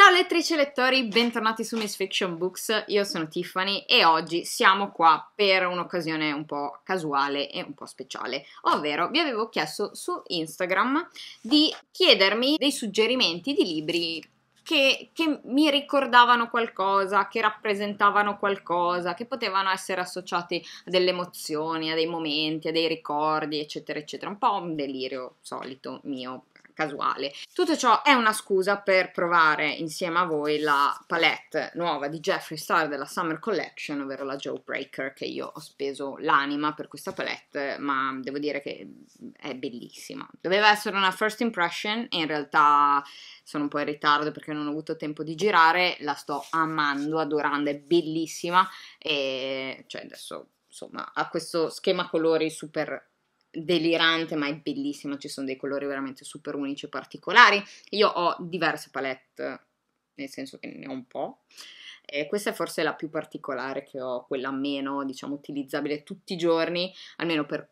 Ciao lettrici e lettori, bentornati su Miss Fiction Books, io sono Tiffany e oggi siamo qua per un'occasione un po' casuale e un po' speciale, ovvero vi avevo chiesto su Instagram di chiedermi dei suggerimenti di libri che, che, mi ricordavano qualcosa, che rappresentavano qualcosa, che potevano essere associati a delle emozioni, a dei momenti, a dei ricordi, eccetera, eccetera. Un po' un delirio solito mio casuale. Tutto ciò è una scusa per provare insieme a voi la palette nuova di Jeffree Star della Summer Collection, ovvero la Jawbreaker, che io ho speso l'anima per questa palette, ma devo dire che è bellissima. Doveva essere una first impression e in realtà sono un po' in ritardo perché non ho avuto tempo di girare, la sto amando, adorando, è bellissima e cioè adesso insomma ha questo schema colori super delirante ma è bellissima, ci sono dei colori veramente super unici e particolari. Io ho diverse palette, nel senso che ne ho un po'. Eh, questa è forse la più particolare che ho, quella meno, diciamo, utilizzabile tutti i giorni, almeno per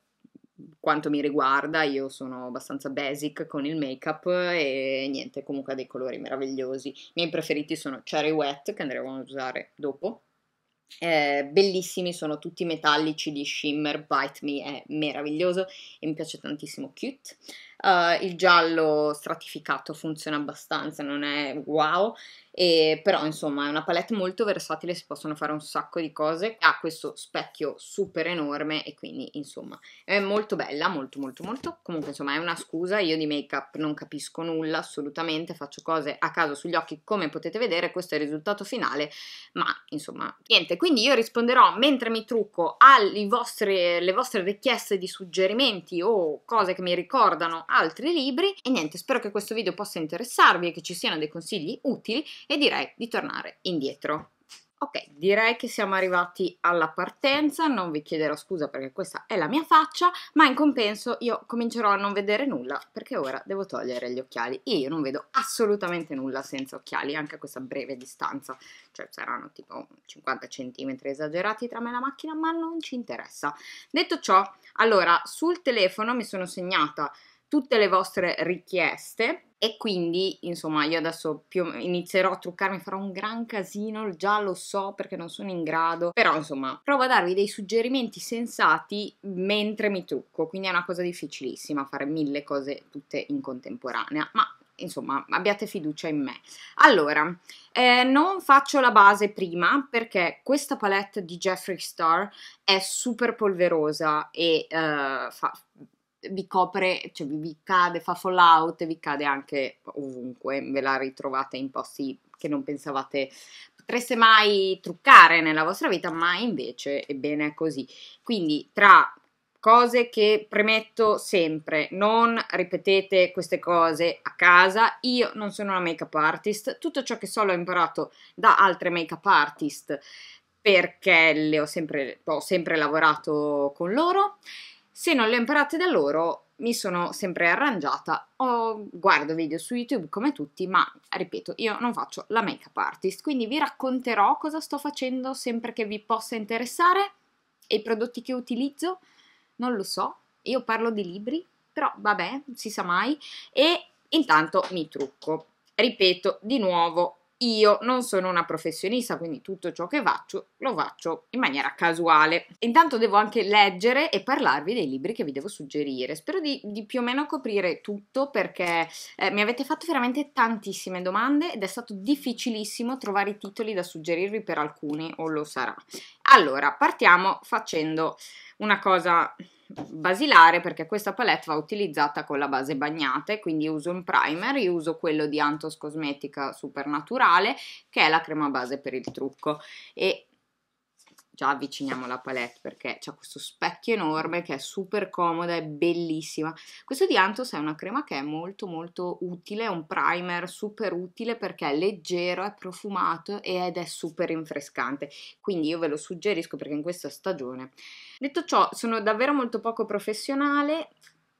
quanto mi riguarda, io sono abbastanza basic con il make-up e niente, comunque ha dei colori meravigliosi. I miei preferiti sono Cherry Wet, che andremo a usare dopo, eh, bellissimi sono tutti metallici di Shimmer, Bite Me è meraviglioso e mi piace tantissimo cute. Uh, il giallo stratificato funziona abbastanza, non è wow, e, però insomma è una palette molto versatile, si possono fare un sacco di cose, ha questo specchio super enorme e quindi insomma è molto bella, molto molto molto, comunque insomma è una scusa, io di make up non capisco nulla assolutamente, faccio cose a caso sugli occhi come potete vedere, questo è il risultato finale, ma insomma niente, quindi io risponderò mentre mi trucco alle vostre, vostre richieste di suggerimenti o cose che mi ricordano altri libri e niente, spero che questo video possa interessarvi e che ci siano dei consigli utili e direi di tornare indietro. Ok, direi che siamo arrivati alla partenza, non vi chiederò scusa perché questa è la mia faccia, ma in compenso io comincerò a non vedere nulla perché ora devo togliere gli occhiali e io non vedo assolutamente nulla senza occhiali, anche a questa breve distanza, cioè saranno tipo 50 cm esagerati tra me e la macchina, ma non ci interessa. Detto ciò, allora sul telefono mi sono segnata tutte le vostre richieste e quindi, insomma, io adesso più, inizierò a truccarmi, farò un gran casino, già lo so perché non sono in grado, però insomma, provo a darvi dei suggerimenti sensati mentre mi trucco, quindi è una cosa difficilissima fare mille cose tutte in contemporanea, ma insomma, abbiate fiducia in me. Allora, eh, non faccio la base prima perché questa palette di Jeffree Star è super polverosa e eh, fa, vi copre, cioè vi, vi cade, fa fallout, vi cade anche ovunque, ve la ritrovate in posti che non pensavate potreste mai truccare nella vostra vita, ma invece è così. Quindi tra cose che premetto sempre, non ripetete queste cose a casa, io non sono una make-up artist, tutto ciò che so l'ho imparato da altre make-up artist perché ho sempre, ho sempre lavorato con loro se non le ho imparate da loro, mi sono sempre arrangiata, oh, guardo video su YouTube come tutti, ma ripeto, io non faccio la make-up artist, quindi vi racconterò cosa sto facendo sempre che vi possa interessare e i prodotti che utilizzo, non lo so, io parlo di libri, però vabbè, si sa mai, e intanto mi trucco. Ripeto, di nuovo, io non sono una professionista, quindi tutto ciò che faccio lo faccio in maniera casuale. Intanto devo anche leggere e parlarvi dei libri che vi devo suggerire. Spero di, di più o meno coprire tutto perché eh, mi avete fatto veramente tantissime domande ed è stato difficilissimo trovare i titoli da suggerirvi per alcuni o lo sarà. Allora, partiamo facendo una cosa basilare perché questa palette va utilizzata con la base bagnata e quindi uso un primer, io uso quello di Antos Cosmetica Supernaturale che è la crema base per il trucco e già avviciniamo la palette perché c'è questo specchio enorme che è super comoda, è bellissima. Questo di Antos è una crema che è molto molto utile, è un primer super utile perché è leggero, è profumato ed è super rinfrescante, quindi io ve lo suggerisco perché in questa stagione. Detto ciò, sono davvero molto poco professionale,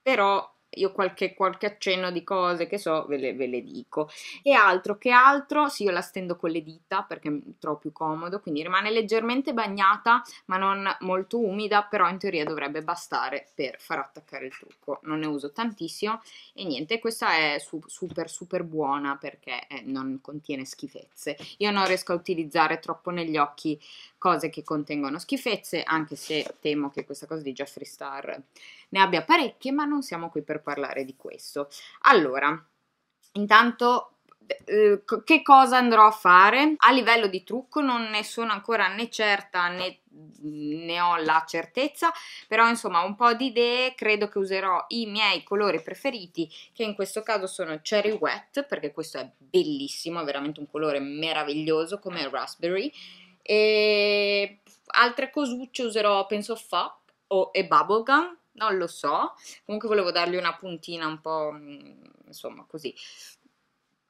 però io qualche, qualche accenno di cose che so ve le, ve le, dico. E altro che altro, sì, io la stendo con le dita perché trovo più comodo, quindi rimane leggermente bagnata ma non molto umida, però in teoria dovrebbe bastare per far attaccare il trucco. Non ne uso tantissimo e niente, questa è su, super super buona perché eh, non contiene schifezze. Io non riesco a utilizzare troppo negli occhi cose che contengono schifezze, anche se temo che questa cosa di Jeffree Star ne abbia parecchie, ma non siamo qui per parlare di questo. Allora, intanto eh, che cosa andrò a fare a livello di trucco non ne sono ancora né certa né, ne ho la certezza però insomma un po' di idee credo che userò i miei colori preferiti che in questo caso sono cherry wet perché questo è bellissimo è veramente un colore meraviglioso come raspberry e altre cosucce userò, penso, Fop o, e Bubblegum, non lo so. Comunque volevo dargli una puntina un po', mm, insomma, così.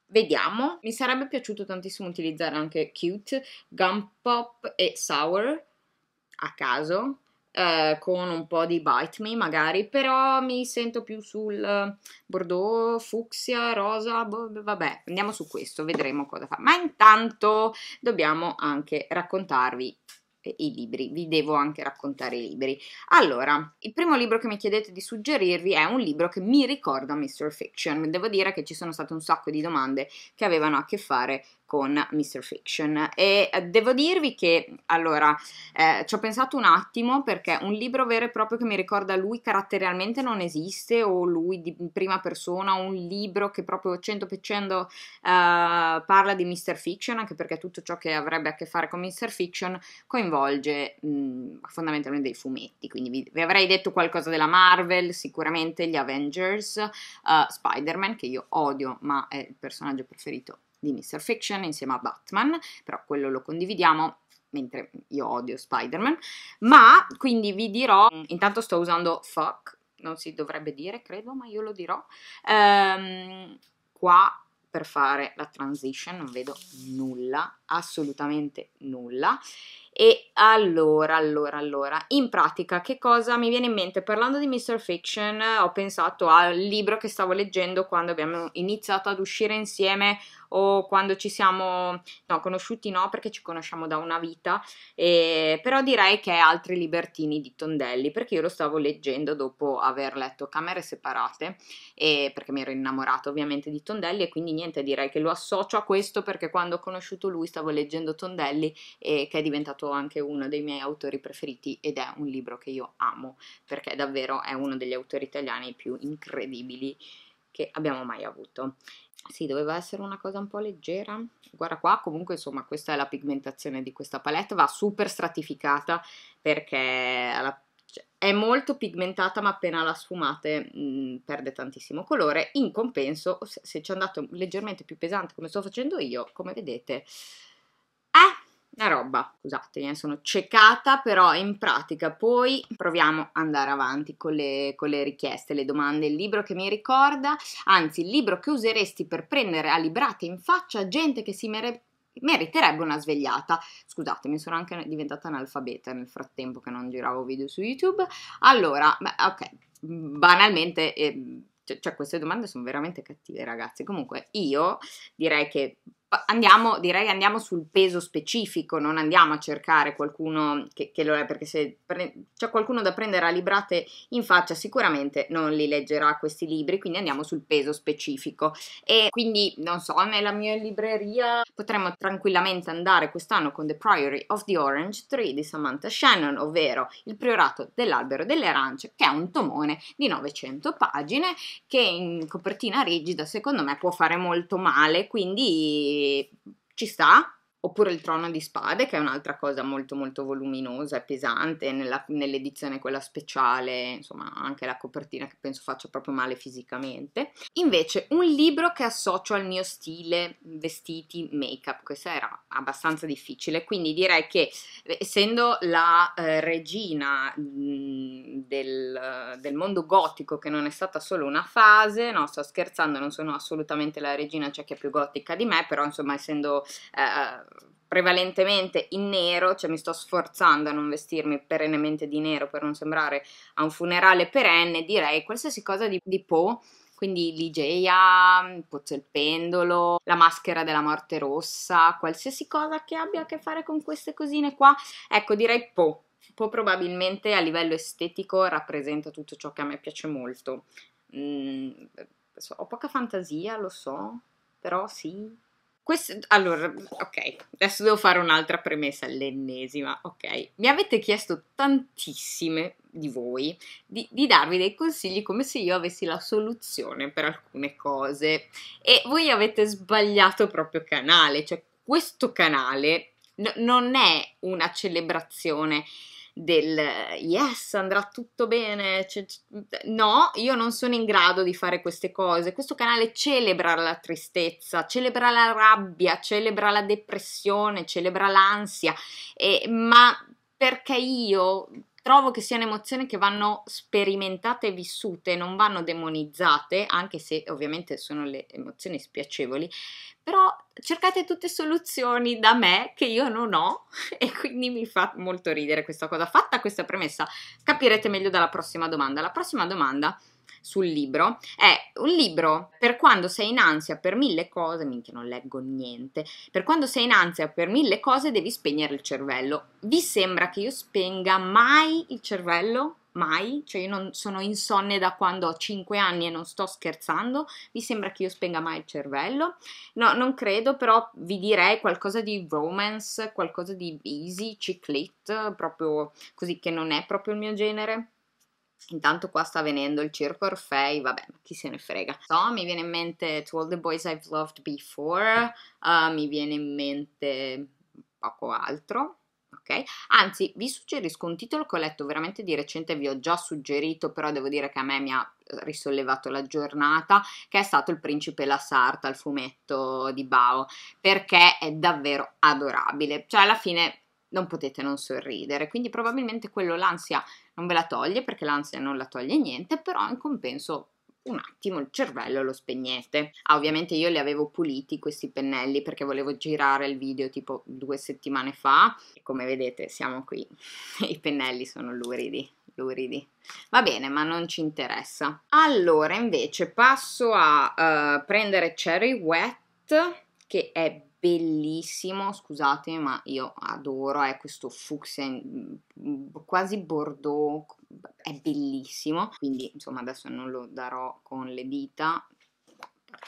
Vediamo. Mi sarebbe piaciuto tantissimo utilizzare anche Cute, Gum Pop e Sour, a caso, eh, con un po' di Bite Me magari, però mi sento più sul eh, bordeaux, fucsia, rosa, boh, boh, vabbè, andiamo su questo, vedremo cosa fa. Ma intanto dobbiamo anche raccontarvi eh, i libri, vi devo anche raccontare i libri. Allora, il primo libro che mi chiedete di suggerirvi è un libro che mi ricorda Mr. Fiction. Devo dire che ci sono state un sacco di domande che avevano a che fare con Mr. Fiction e eh, devo dirvi che allora eh, ci ho pensato un attimo perché un libro vero e proprio che mi ricorda lui caratterialmente non esiste o lui di prima persona, un libro che proprio 100% eh, parla di Mr. Fiction anche perché tutto ciò che avrebbe a che fare con Mr. Fiction coinvolge mh, fondamentalmente dei fumetti, quindi vi, vi, avrei detto qualcosa della Marvel, sicuramente gli Avengers, uh, Spider-Man che io odio ma è il personaggio preferito di Mr. Fiction insieme a Batman, però quello lo condividiamo mentre io odio Spider-Man, ma quindi vi dirò, intanto sto usando fuck, non si dovrebbe dire credo, ma io lo dirò, ehm, qua per fare la transition, non vedo nulla, assolutamente nulla, e allora, allora, allora, in pratica che cosa mi viene in mente? Parlando di Mr. Fiction ho pensato al libro che stavo leggendo quando abbiamo iniziato ad uscire insieme o quando ci siamo, no, conosciuti no perché ci conosciamo da una vita, eh, però direi che è Altri Libertini di Tondelli perché io lo stavo leggendo dopo aver letto Camere Separate eh, perché mi ero innamorata ovviamente di Tondelli e quindi niente, direi che lo associo a questo perché quando ho conosciuto lui stavo leggendo Tondelli e che è diventato stato anche uno dei miei autori preferiti ed è un libro che io amo perché davvero è uno degli autori italiani più incredibili che abbiamo mai avuto. Sì, doveva essere una cosa un po' leggera. Guarda qua, comunque insomma questa è la pigmentazione di questa palette, va super stratificata perché alla cioè, è molto pigmentata ma appena la sfumate mh, mm, perde tantissimo colore in compenso se, se ci andate leggermente più pesante come sto facendo io come vedete una roba, scusate, eh, sono ceccata, però in pratica poi proviamo ad andare avanti con le, con le, richieste, le domande, il libro che mi ricorda, anzi il libro che useresti per prendere a librate in faccia gente che si mere- meriterebbe una svegliata. Scusate, mi sono anche diventata analfabeta nel frattempo che non giravo video su YouTube. Allora, beh, ok, banalmente... Eh, cioè, queste domande sono veramente cattive, ragazzi. Comunque, io direi che andiamo, direi andiamo sul peso specifico, non andiamo a cercare qualcuno che, che lo è, perché se pre- c'è qualcuno da prendere a librate in faccia sicuramente non li leggerà questi libri, quindi andiamo sul peso specifico. E quindi, non so, nella mia libreria potremmo tranquillamente andare quest'anno con The Priory of the Orange Tree di Samantha Shannon, ovvero Il priorato dell'albero delle arance, che è un tomone di 900 pagine che in copertina rigida secondo me può fare molto male, quindi ci sta, Oppure il Trono di Spade, che è un'altra cosa molto molto voluminosa e pesante, nella, nell'edizione quella speciale, insomma anche la copertina che penso faccia proprio male fisicamente. Invece un libro che associo al mio stile, vestiti, make-up, questa era abbastanza difficile, quindi direi che essendo la eh, regina mh, mhmm, del, del, mondo gotico, che non è stata solo una fase, no sto scherzando, non sono assolutamente la regina, c'è cioè chi è più gotica di me, però insomma essendo... Eh, prevalentemente in nero, cioè mi sto sforzando a non vestirmi perennemente di nero per non sembrare a un funerale perenne, direi qualsiasi cosa di, di Poe, quindi l'Igeia, il Pozzo il pendolo, la maschera della morte rossa, qualsiasi cosa che abbia a che fare con queste cosine qua, ecco direi Po. Po probabilmente a livello estetico rappresenta tutto ciò che a me piace molto. Mm, ho poca fantasia, lo so, però sì, questo, allora, ok, adesso devo fare un'altra premessa, l'ennesima, ok? Mi avete chiesto tantissime di voi di, di, darvi dei consigli come se io avessi la soluzione per alcune cose e voi avete sbagliato proprio canale, cioè questo canale n- non è una celebrazione del yes, andrà tutto bene. Cioè, no, io non sono in grado di fare queste cose. Questo canale celebra la tristezza, celebra la rabbia, celebra la depressione, celebra l'ansia, eh, ma perché io trovo che siano emozioni che vanno sperimentate e vissute, non vanno demonizzate, anche se ovviamente sono le emozioni spiacevoli, però cercate tutte soluzioni da me che io non ho e quindi mi fa molto ridere questa cosa. Fatta questa premessa, capirete meglio dalla prossima domanda. La prossima domanda è sul libro, è un libro per quando sei in ansia per mille cose, minchia non leggo niente, per quando sei in ansia per mille cose devi spegnere il cervello. Vi sembra che io spenga mai il cervello? mai, cioè io non sono insonne da quando ho 5 anni e non sto scherzando, vi sembra che io spenga mai il cervello? No, non credo, però vi direi qualcosa di romance, qualcosa di easy, ciclit, proprio così che non è proprio il mio genere. Intanto qua sta venendo il circo Orfei, vabbè, chi se ne frega. So, mi viene in mente To All the Boys I've Loved Before, uh, mi viene in mente poco altro. ok? Anzi, vi suggerisco un titolo che ho letto veramente di recente, vi ho già suggerito, però devo dire che a me mi ha risollevato la giornata, che è stato Il principe e la sarta, il fumetto di Bao, perché è davvero adorabile. Cioè, alla fine non potete non sorridere, quindi probabilmente quello l'ansia non ve la toglie perché l'ansia non la toglie niente, però in compenso un attimo il cervello lo spegnete. Ah, ovviamente io li avevo puliti questi pennelli perché volevo girare il video tipo due settimane fa e come vedete siamo qui, i pennelli sono luridi, luridi. Va bene, ma non ci interessa. Allora, invece passo a uh, prendere Cherry Wet che è bellissimo, scusatemi, ma io adoro, è eh, questo fucsia mm, mm, quasi bordeaux, è bellissimo, quindi insomma adesso non lo darò con le dita,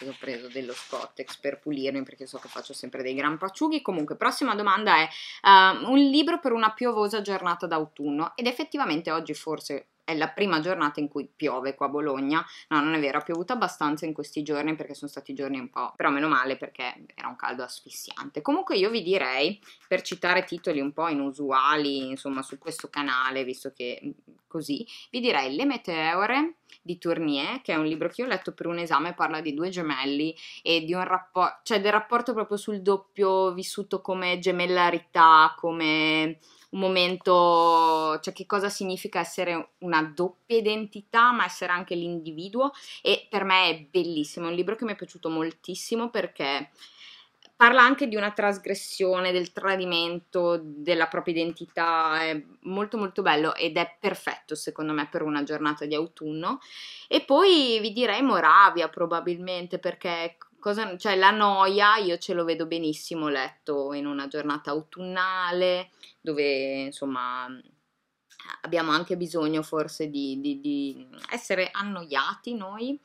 ho preso dello Scottex per pulirmi perché so che faccio sempre dei gran paciughi. Comunque, prossima domanda è uh, un libro per una piovosa giornata d'autunno ed effettivamente oggi forse è la prima giornata in cui piove qua a Bologna. No, non è vero, ha piovuto abbastanza in questi giorni perché sono stati giorni un po', però meno male perché era un caldo asfissiante. Comunque io vi direi, per citare titoli un po' inusuali, insomma, su questo canale, visto che mm, così, vi direi Le meteore di Tournier, che è un libro che io ho letto per un esame, parla di due gemelli e di un rapporto, cioè del rapporto proprio sul doppio vissuto come gemellarità, come un momento, cioè che cosa significa essere una doppia identità, ma essere anche l'individuo e per me è bellissimo, è un libro che mi è piaciuto moltissimo perché parla anche di una trasgressione, del tradimento della propria identità, è molto molto bello ed è perfetto secondo me per una giornata di autunno. E poi vi direi Moravia probabilmente perché cosa, cioè la noia io ce lo vedo benissimo letto in una giornata autunnale dove insomma abbiamo anche bisogno forse di, di, di, essere annoiati noi,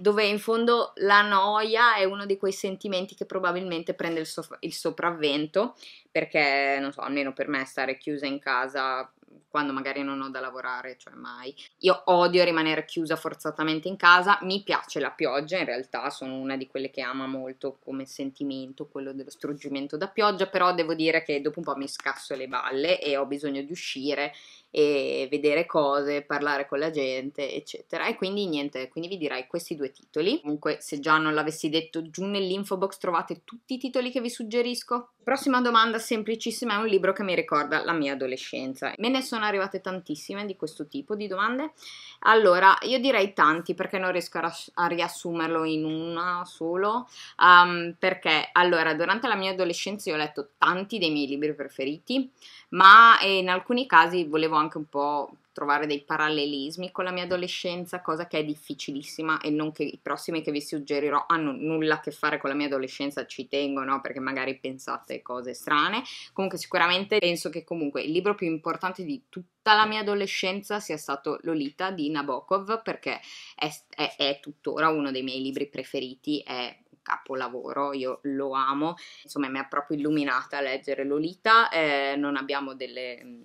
dove in fondo la noia è uno di quei sentimenti che probabilmente prende il, so- il sopravvento, perché non so, almeno per me stare chiusa in casa quando magari non ho da lavorare, cioè mai. Io odio rimanere chiusa forzatamente in casa, mi piace la pioggia, in realtà sono una di quelle che ama molto come sentimento, quello dello struggimento da pioggia, però devo dire che dopo un po' mi scasso le balle e ho bisogno di uscire e vedere cose, parlare con la gente, eccetera. E quindi niente, quindi vi direi questi due titoli. Comunque, se già non l'avessi detto, giù nell'info box trovate tutti i titoli che vi suggerisco. Prossima domanda semplicissima, è un libro che mi ricorda la mia adolescenza. Me ne sono sono arrivate tantissime di questo tipo di domande. Allora, io direi tanti perché non riesco a, a riassumerlo in una solo. Um, perché, allora, durante la mia adolescenza io ho letto tanti dei miei libri preferiti, ma eh, in alcuni casi volevo anche un po' trovare dei parallelismi con la mia adolescenza, cosa che è difficilissima e non che i prossimi che vi suggerirò hanno nulla a che fare con la mia adolescenza, ci tengo, no? Perché magari pensate cose strane. Comunque sicuramente penso che comunque il libro più importante di tutta la mia adolescenza sia stato Lolita di Nabokov, perché è, è, è tuttora uno dei miei libri preferiti, è capolavoro, io lo amo, insomma mi ha proprio illuminata a leggere Lolita, eh, non abbiamo delle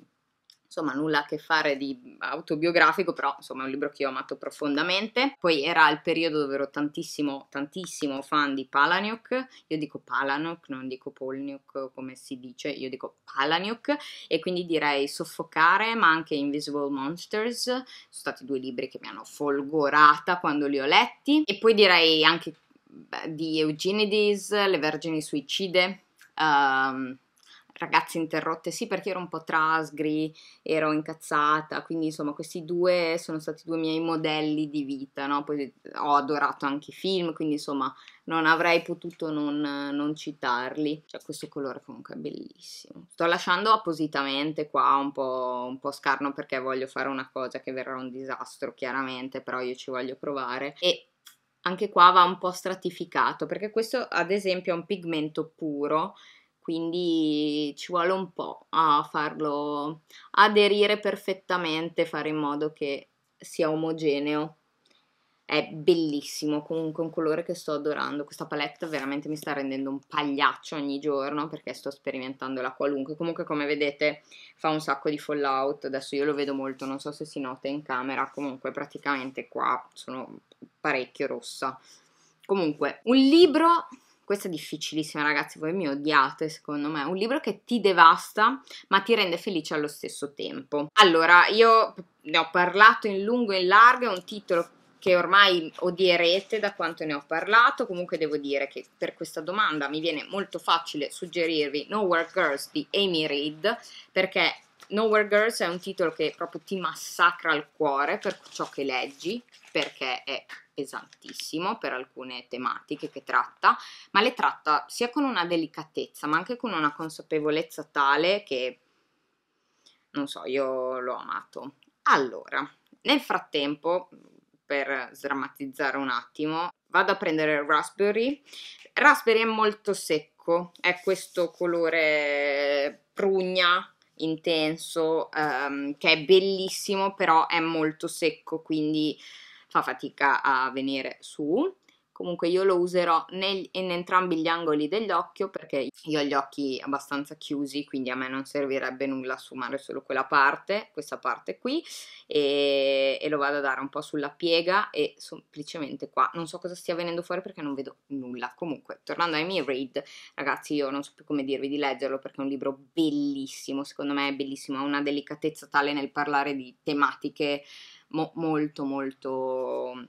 insomma nulla a che fare di autobiografico, però insomma è un libro che io ho amato profondamente. Poi era il periodo dove ero tantissimo, tantissimo fan di Palaniuk, io dico Palaniuk, non dico Polniuk come si dice, io dico Palaniuk e quindi direi Soffocare, ma anche Invisible Monsters, sono stati due libri che mi hanno folgorata quando li ho letti e poi direi anche di Eugenides, Le Vergini Suicide, um, ragazze interrotte, sì perché ero un po' trasgri, ero incazzata, quindi insomma questi due sono stati due miei modelli di vita, no? poi eh, ho adorato anche i film, quindi insomma non avrei potuto non, non citarli, cioè questo colore comunque è bellissimo. Sto lasciando appositamente qua un po', un po' scarno perché voglio fare una cosa che verrà un disastro chiaramente, però io ci voglio provare e anche qua va un po' stratificato perché questo ad esempio è un pigmento puro quindi ci vuole un po' a farlo aderire perfettamente, fare in modo che sia omogeneo. È bellissimo, comunque un colore che sto adorando. Questa palette veramente mi sta rendendo un pagliaccio ogni giorno perché sto sperimentando la qualunque. Comunque come vedete fa un sacco di fallout, adesso io lo vedo molto, non so se si nota in camera, comunque praticamente qua sono parecchio rossa. Comunque, un libro questo è difficilissimo, ragazzi, voi mi odiate, secondo me. Un libro che ti devasta, ma ti rende felice allo stesso tempo. Allora, io ne ho parlato in lungo e in largo, è un titolo che ormai odierete da quanto ne ho parlato, comunque devo dire che per questa domanda mi viene molto facile suggerirvi Nowhere Girls di Amy Reid, perché Nowhere Girls è un titolo che proprio ti massacra il cuore per ciò che leggi, perché è pesantissimo per alcune tematiche che tratta, ma le tratta sia con una delicatezza, ma anche con una consapevolezza tale che, non so, io l'ho amato. Allora, nel frattempo, per sdrammatizzare un attimo, vado a prendere il raspberry. Raspberry è molto secco, è questo colore prugna intenso ehm, che è bellissimo però è molto secco quindi fa fatica a venire su comunque io lo userò nel, in entrambi gli angoli dell'occhio perché io ho gli occhi abbastanza chiusi quindi a me non servirebbe nulla a sfumare solo quella parte, questa parte qui e, e, lo vado a dare un po' sulla piega e semplicemente qua non so cosa stia venendo fuori perché non vedo nulla comunque tornando ai miei read ragazzi io non so più come dirvi di leggerlo perché è un libro bellissimo secondo me è bellissimo ha una delicatezza tale nel parlare di tematiche mo- molto molto mm,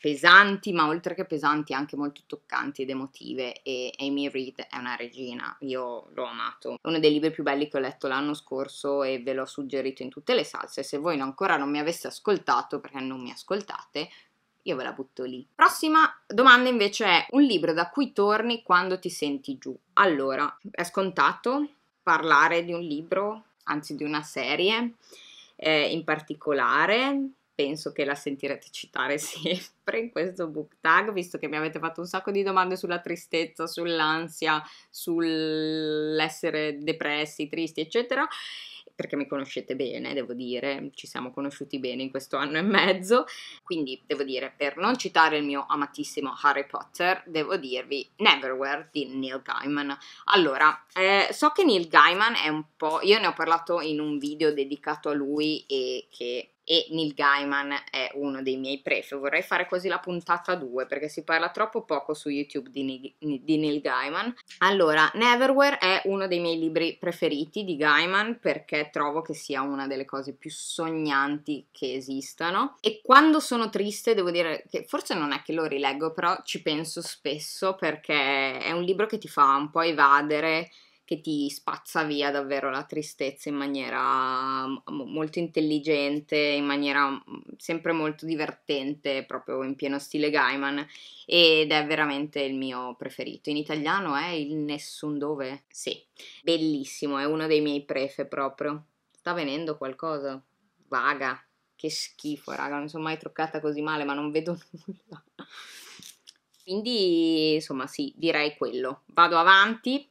pesanti, ma oltre che pesanti anche molto toccanti ed emotive e Amy Reid è una regina, io l'ho amato. uno dei libri più belli che ho letto l'anno scorso e ve l'ho suggerito in tutte le salse, se voi ancora non mi aveste ascoltato, perché non mi ascoltate, io ve la butto lì. Prossima domanda invece è un libro da cui torni quando ti senti giù. Allora, è scontato parlare di un libro, anzi di una serie eh, in particolare, penso che la sentirete citare sempre in questo book tag, visto che mi avete fatto un sacco di domande sulla tristezza, sull'ansia, sull'essere depressi, tristi, eccetera perché mi conoscete bene, devo dire, ci siamo conosciuti bene in questo anno e mezzo, quindi devo dire, per non citare il mio amatissimo Harry Potter, devo dirvi Neverwhere di Neil Gaiman. Allora, eh, so che Neil Gaiman è un po', io ne ho parlato in un video dedicato a lui e che e Neil Gaiman è uno dei miei prefe. Vorrei fare quasi la puntata 2 perché si parla troppo poco su YouTube di, Ni- di Neil Gaiman. Allora, Neverwhere è uno dei miei libri preferiti di Gaiman perché trovo che sia una delle cose più sognanti che esistano e quando sono triste devo dire che forse non è che lo rileggo, però ci penso spesso perché è un libro che ti fa un po' evadere che ti spazza via davvero la tristezza in maniera mm, molto intelligente, in maniera mm, sempre molto divertente, proprio in pieno stile Gaiman ed è veramente il mio preferito. In italiano è il Nessun Dove? Sì, bellissimo, è uno dei miei prefe proprio. Sta venendo qualcosa? Vaga, che schifo, raga, non sono mai truccata così male, ma non vedo nulla. Quindi, insomma, sì, direi quello. Vado avanti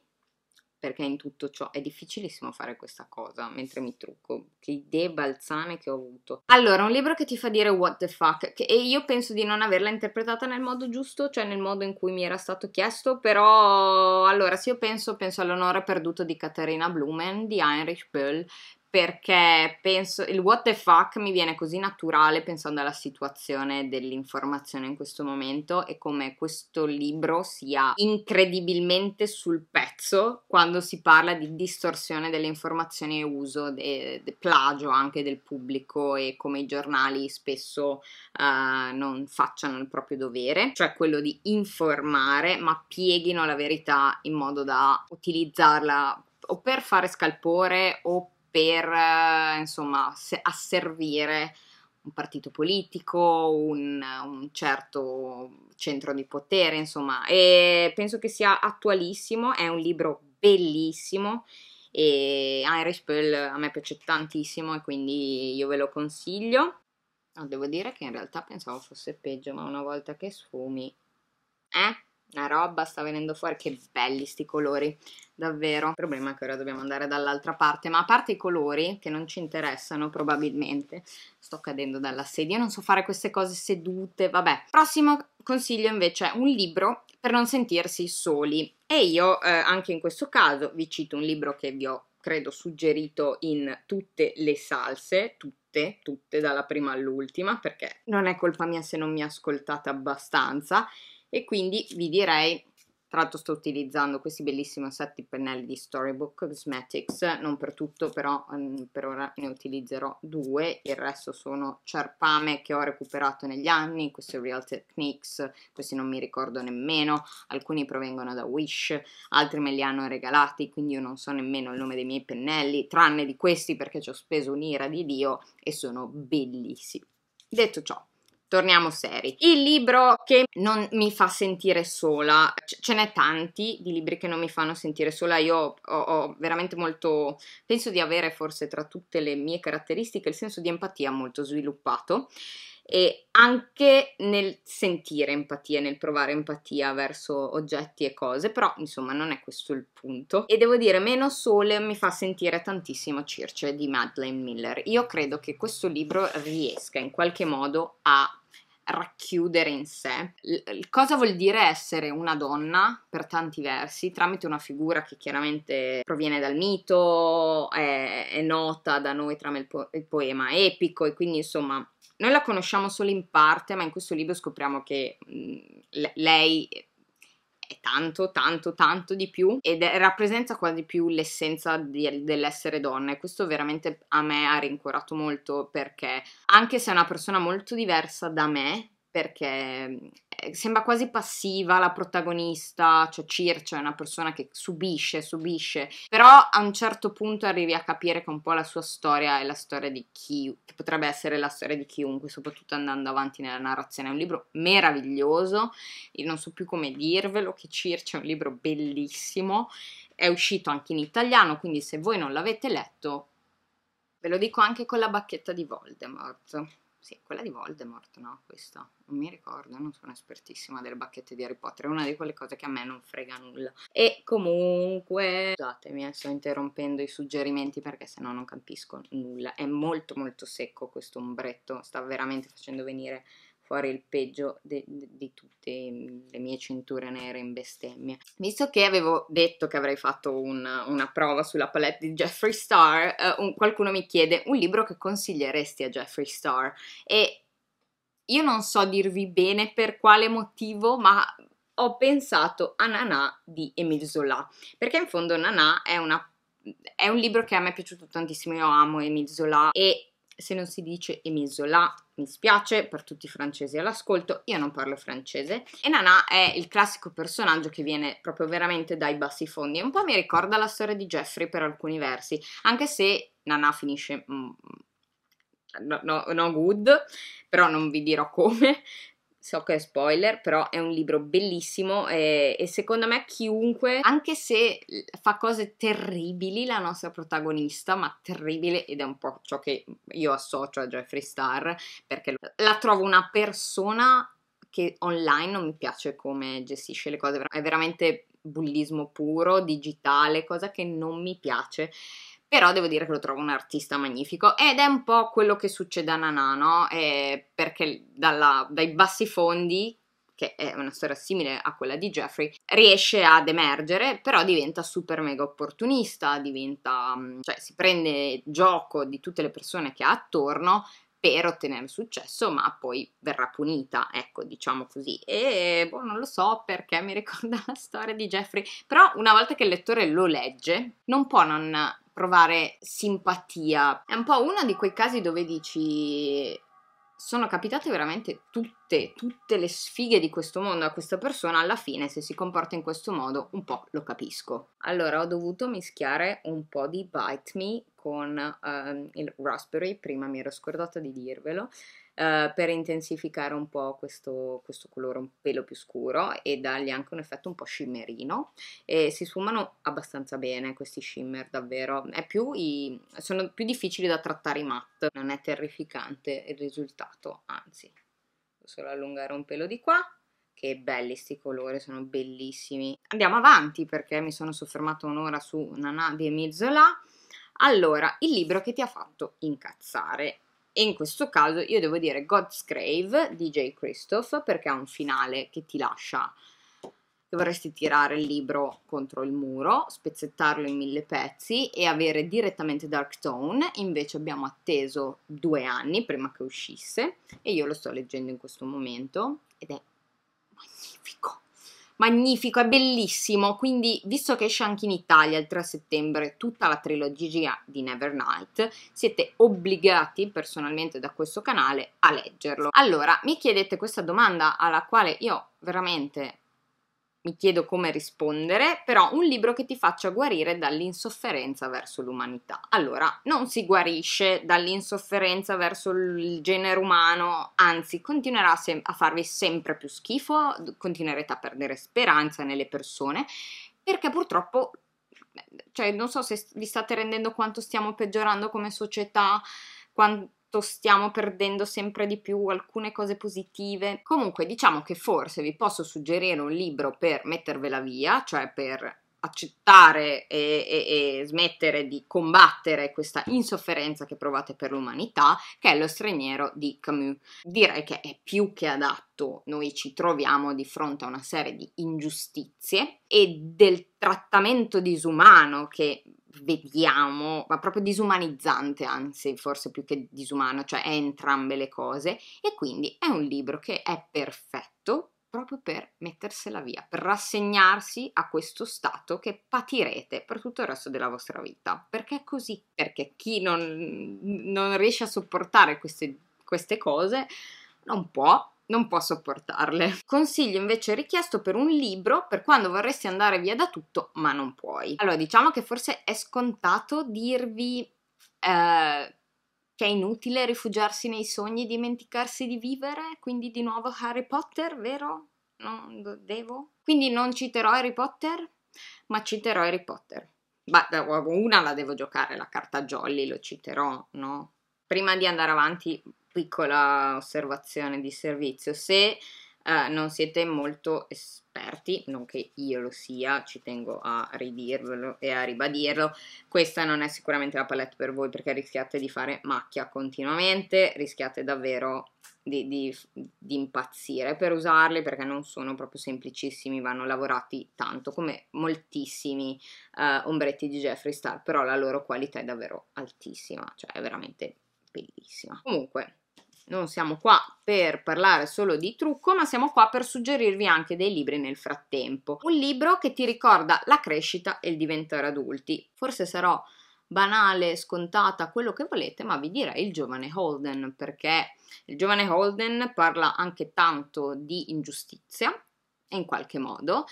perché in tutto ciò è difficilissimo fare questa cosa mentre mi trucco. Che idee balzane che ho avuto. Allora, un libro che ti fa dire what the fuck, che, e io penso di non averla interpretata nel modo giusto, cioè nel modo in cui mi era stato chiesto, però allora se io penso, penso all'onore perduto di Caterina Blumen, di Heinrich Böll, perché penso il what the fuck mi viene così naturale pensando alla situazione dell'informazione in questo momento e come questo libro sia incredibilmente sul pezzo quando si parla di distorsione delle informazioni e uso, de, de plagio anche del pubblico e come i giornali spesso uh, non facciano il proprio dovere, cioè quello di informare ma pieghino la verità in modo da utilizzarla o per fare scalpore o per per eh, insomma, asservire un partito politico, un, un, certo centro di potere, insomma, e penso che sia attualissimo, è un libro bellissimo e Irish Pearl a me piace tantissimo e quindi io ve lo consiglio. devo dire che in realtà pensavo fosse peggio, ma una volta che sfumi, eh? la roba sta venendo fuori, che belli sti colori, davvero. Il problema è che ora dobbiamo andare dall'altra parte, ma a parte i colori che non ci interessano probabilmente, sto cadendo dalla sedia, non so fare queste cose sedute, vabbè. Prossimo consiglio invece è un libro per non sentirsi soli e io eh, anche in questo caso vi cito un libro che vi ho credo suggerito in tutte le salse, tutte, tutte dalla prima all'ultima, perché non è colpa mia se non mi ascoltate abbastanza e quindi vi direi tra l'altro sto utilizzando questi bellissimi set di pennelli di Storybook Cosmetics, non per tutto però ehm, per ora ne utilizzerò due, il resto sono ciarpame che ho recuperato negli anni, questi Real Techniques, questi non mi ricordo nemmeno, alcuni provengono da Wish, altri me li hanno regalati, quindi io non so nemmeno il nome dei miei pennelli, tranne di questi perché ci ho speso un'ira di Dio e sono bellissimi. Detto ciò, torniamo seri. Il libro che non mi fa sentire sola, ce n'è tanti di libri che non mi fanno sentire sola, io ho, ho, veramente molto, penso di avere forse tra tutte le mie caratteristiche il senso di empatia molto sviluppato e anche nel sentire empatia, nel provare empatia verso oggetti e cose, però insomma non è questo il punto. E devo dire, Meno Sole mi fa sentire tantissimo Circe di Madeleine Miller. Io credo che questo libro riesca in qualche modo a racchiudere in sé. L- cosa vuol dire essere una donna per tanti versi tramite una figura che chiaramente proviene dal mito, è, è nota da noi tramite il, po- il poema epico e quindi insomma noi la conosciamo solo in parte, ma in questo libro scopriamo che mh, lei è tanto, tanto, tanto di più ed è, rappresenta quasi più l'essenza di, dell'essere donna e questo veramente a me ha rincuorato molto perché anche se è una persona molto diversa da me, perché mhmm, eh, sembra quasi passiva la protagonista, cioè Circe è una persona che subisce, subisce, però a un certo punto arrivi a capire che un po' la sua storia è la storia di chi, che potrebbe essere la storia di chiunque, soprattutto andando avanti nella narrazione. È un libro meraviglioso, io non so più come dirvelo che Circe è un libro bellissimo, è uscito anche in italiano, quindi se voi non l'avete letto, ve lo dico anche con la bacchetta di Voldemort. Sì, quella di Voldemort, no? Questa, non mi ricordo, non sono espertissima delle bacchette di Harry Potter, è una di quelle cose che a me non frega nulla. E comunque, scusatemi, eh, sto interrompendo i suggerimenti perché sennò non capisco nulla. È molto molto secco questo ombretto, sta veramente facendo venire fuori il peggio de, de, di tutte mm, le mie cinture nere in bestemmia. Visto che avevo detto che avrei fatto un, una prova sulla palette di Jeffree Star, eh, un, qualcuno mi chiede un libro che consiglieresti a Jeffree Star e io non so dirvi bene per quale motivo, ma ho pensato a Nana di Emile Zola, perché in fondo Nana è, una, è un libro che a me è piaciuto tantissimo, io amo Emile Zola e se non si dice emisola, mi spiace per tutti i francesi all'ascolto, io non parlo francese. E Nana è il classico personaggio che viene proprio veramente dai bassi fondi. Un po' mi ricorda la storia di Jeffrey per alcuni versi, anche se Nana finisce. Mm, no, no, no good, però non vi dirò come, so che è spoiler, però è un libro bellissimo e, e, secondo me chiunque, anche se fa cose terribili la nostra protagonista, ma terribile ed è un po' ciò che io associo a Jeffree Star, perché la trovo una persona che online non mi piace come gestisce le cose, è veramente bullismo puro, digitale, cosa che non mi piace però devo dire che lo trovo un artista magnifico ed è un po' quello che succede a Nanà, no? Eh, perché dalla, dai bassi fondi che è una storia simile a quella di Jeffrey, riesce ad emergere, però diventa super mega opportunista, diventa, mm, cioè si prende gioco di tutte le persone che ha attorno per ottenere successo, ma poi verrà punita, ecco, diciamo così. E boh, non lo so perché mi ricorda la storia di Jeffrey, però una volta che il lettore lo legge, non può non provare simpatia. È un po' uno di quei casi dove dici sono capitate veramente tutte, tutte le sfighe di questo mondo a questa persona, alla fine se si comporta in questo modo un po' lo capisco. Allora ho dovuto mischiare un po' di Bite Me con um, il Raspberry, prima mi ero scordata di dirvelo, eh, per intensificare un po' questo, questo, colore un pelo più scuro e dargli anche un effetto un po' shimmerino e si sfumano abbastanza bene questi shimmer davvero più i, sono più difficili da trattare i matte non è terrificante il risultato anzi solo allungare un pelo di qua che belli sti colori, sono bellissimi. Andiamo avanti perché mi sono soffermata un'ora su Nana di Emizola. Allora, il libro che ti ha fatto incazzare. E in questo caso io devo dire God's Crave di J. Christoph perché ha un finale che ti lascia dovresti tirare il libro contro il muro, spezzettarlo in mille pezzi e avere direttamente Dark Tone, invece abbiamo atteso due anni prima che uscisse e io lo sto leggendo in questo momento ed è magnifico magnifico, è bellissimo. Quindi, visto che esce anche in Italia il 3 settembre tutta la trilogia di Nevernight, siete obbligati personalmente da questo canale a leggerlo. Allora, mi chiedete questa domanda alla quale io veramente mi chiedo come rispondere, però un libro che ti faccia guarire dall'insofferenza verso l'umanità. Allora, non si guarisce dall'insofferenza verso il genere umano, anzi continuerà a farvi sempre più schifo, continuerete a perdere speranza nelle persone, perché purtroppo, cioè, non so se vi state rendendo conto stiamo peggiorando come società, quanto quanto stiamo perdendo sempre di più alcune cose positive. Comunque diciamo che forse vi posso suggerire un libro per mettervela via, cioè per accettare e, e, e, smettere di combattere questa insofferenza che provate per l'umanità, che è lo straniero di Camus. Direi che è più che adatto, noi ci troviamo di fronte a una serie di ingiustizie e del trattamento disumano che vediamo, ma proprio disumanizzante, anzi forse più che disumano, cioè è entrambe le cose e quindi è un libro che è perfetto proprio per mettersela via, per rassegnarsi a questo stato che patirete per tutto il resto della vostra vita. Perché è così? Perché chi non, non riesce a sopportare queste, queste cose non può non può sopportarle. Consiglio invece richiesto per un libro per quando vorresti andare via da tutto, ma non puoi. Allora, diciamo che forse è scontato dirvi eh, che è inutile rifugiarsi nei sogni e dimenticarsi di vivere, quindi di nuovo Harry Potter, vero? Non devo. Quindi non citerò Harry Potter, ma citerò Harry Potter. Beh, una la devo giocare, la carta Jolly, lo citerò, no? Prima di andare avanti piccola osservazione di servizio, se eh, non siete molto esperti, non che io lo sia, ci tengo a ridirvelo e a ribadirlo, questa non è sicuramente la palette per voi perché rischiate di fare macchia continuamente, rischiate davvero di, di, di impazzire per usarli perché non sono proprio semplicissimi, vanno lavorati tanto come moltissimi eh, ombretti di Jeffree Star, però la loro qualità è davvero altissima, cioè è veramente bellissima. Comunque, non siamo qua per parlare solo di trucco, ma siamo qua per suggerirvi anche dei libri nel frattempo. Un libro che ti ricorda la crescita e il diventare adulti. Forse sarò banale, scontata, quello che volete, ma vi direi il giovane Holden, perché il giovane Holden parla anche tanto di ingiustizia, in qualche modo,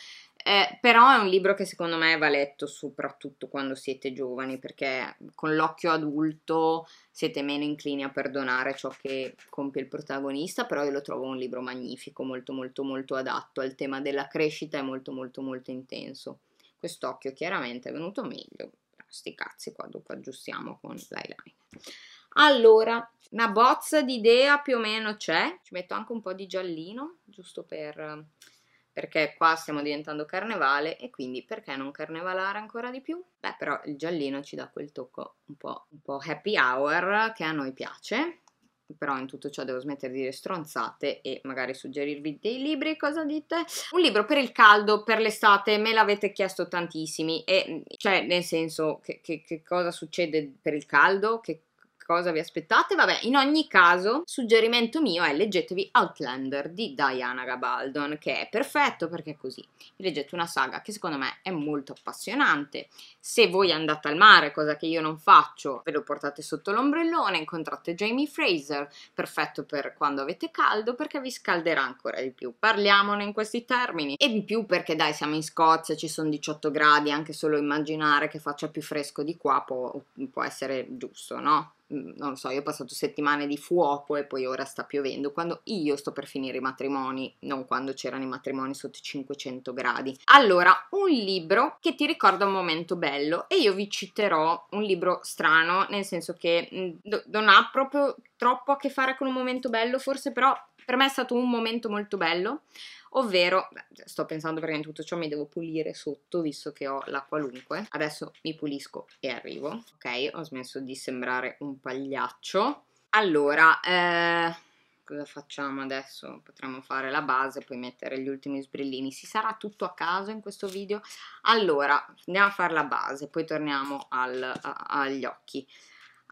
eh, però è un libro che secondo me va letto soprattutto quando siete giovani, perché con l'occhio adulto siete meno inclini a perdonare ciò che compie il protagonista, però io lo trovo un libro magnifico, molto molto molto adatto al tema della crescita e molto molto molto intenso. Quest'occhio chiaramente è venuto meglio, sti cazzi qua dopo aggiustiamo con l'eyeliner. Allora, una bozza di idea più o meno c'è, ci metto anche un po' di giallino, giusto per perché qua stiamo diventando carnevale e quindi perché non carnevalare ancora di più? Beh, però il giallino ci dà quel tocco un po', un po happy hour che a noi piace, però in tutto ciò devo smettere di dire stronzate e magari suggerirvi dei libri, cosa dite? Un libro per il caldo, per l'estate, me l'avete chiesto tantissimi e cioè nel senso che, che, che cosa succede per il caldo, che cosa vi aspettate. Vabbè, in ogni caso, suggerimento mio è leggetevi Outlander di Diana Gabaldon, che è perfetto perché è così. leggete una saga che secondo me è molto appassionante. Se voi andate al mare, cosa che io non faccio, ve lo portate sotto l'ombrellone, incontrate Jamie Fraser, perfetto per quando avete caldo perché vi scalderà ancora di più. Parliamone in questi termini. E in più perché dai, siamo in Scozia, ci sono 18 gradi, anche solo immaginare che faccia più fresco di qua può, può essere giusto, no? Mhmm, non so, io ho passato settimane di fuoco e poi ora sta piovendo, quando io sto per finire i matrimoni, non quando c'erano i matrimoni sotto i 500 gradi. Allora, un libro che ti ricorda un momento bello e io vi citerò un libro strano, nel senso che mhmm, non ha proprio troppo a che fare con un momento bello, forse però per me è stato un momento molto bello, ovvero, cioè, sto pensando perché in tutto ciò mi devo pulire sotto, visto che ho la qualunque. Adesso mi pulisco e arrivo, ok? Ho smesso di sembrare un pagliaccio. Allora, eh, cosa facciamo adesso? Potremmo fare la base, poi mettere gli ultimi sbrillini. Si sarà tutto a caso in questo video? Allora, andiamo a fare la base, poi torniamo al, a, agli occhi.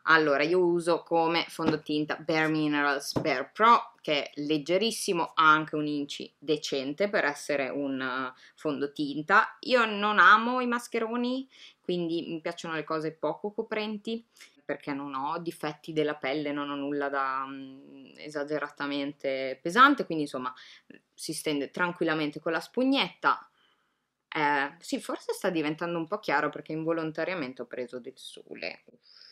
Allora, io uso come fondotinta Bare Minerals Bare Pro, che è leggerissimo, ha anche un inci decente per essere un eh, fondotinta. Io non amo i mascheroni, quindi mi piacciono le cose poco coprenti perché non ho difetti della pelle, non ho nulla da um, esageratamente pesante, quindi insomma si stende tranquillamente con la spugnetta. Eh, sì, forse sta diventando un po' chiaro perché involontariamente ho preso del sole. Uff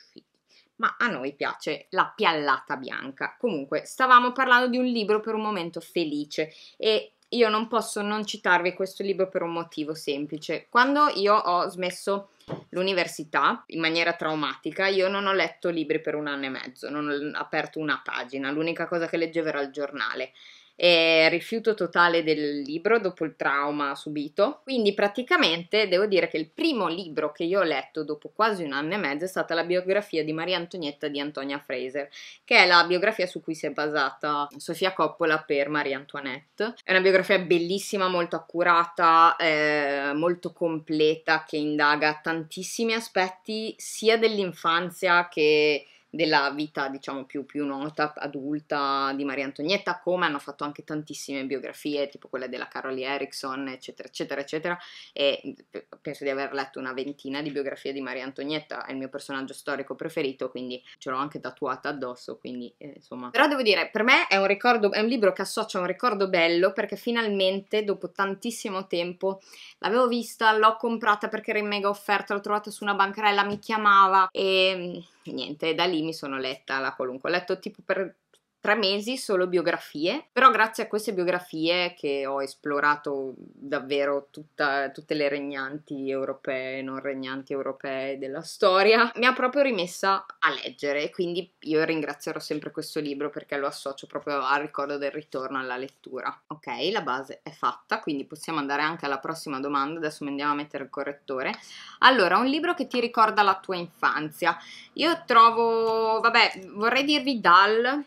ma a noi piace la piallata bianca. Comunque, stavamo parlando di un libro per un momento felice e io non posso non citarvi questo libro per un motivo semplice. Quando io ho smesso l'università in maniera traumatica, io non ho letto libri per un anno e mezzo, non ho aperto una pagina, l'unica cosa che leggevo era il giornale e rifiuto totale del libro dopo il trauma subito. Quindi praticamente devo dire che il primo libro che io ho letto dopo quasi un anno e mezzo è stata la biografia di Maria Antonietta di Antonia Fraser, che è la biografia su cui si è basata Sofia Coppola per Maria Antoinette. È una biografia bellissima, molto accurata, eh, molto completa, che indaga tantissimi aspetti sia dell'infanzia che della vita, diciamo, più, più, nota, adulta di Maria Antonietta, come hanno fatto anche tantissime biografie, tipo quella della Carol Erickson, eccetera, eccetera, eccetera. E penso di aver letto una ventina di biografie di Maria Antonietta, è il mio personaggio storico preferito, quindi ce l'ho anche tatuata addosso, quindi eh, insomma. Però devo dire, per me è un ricordo, è un libro che associa a un ricordo bello perché finalmente, dopo tantissimo tempo, l'avevo vista, l'ho comprata perché era in mega offerta, l'ho trovata su una bancarella, mi chiamava e niente, da lì mi sono letta la qualunque, ho letto tipo per tre mesi solo biografie, però grazie a queste biografie che ho esplorato davvero tutta, tutte le regnanti europee e non regnanti europee della storia, mi ha proprio rimessa a leggere, quindi io ringrazierò sempre questo libro perché lo associo proprio al ricordo del ritorno alla lettura. Ok, la base è fatta, quindi possiamo andare anche alla prossima domanda, adesso mi andiamo a mettere il correttore. Allora, un libro che ti ricorda la tua infanzia. Io trovo, vabbè, vorrei dirvi Dal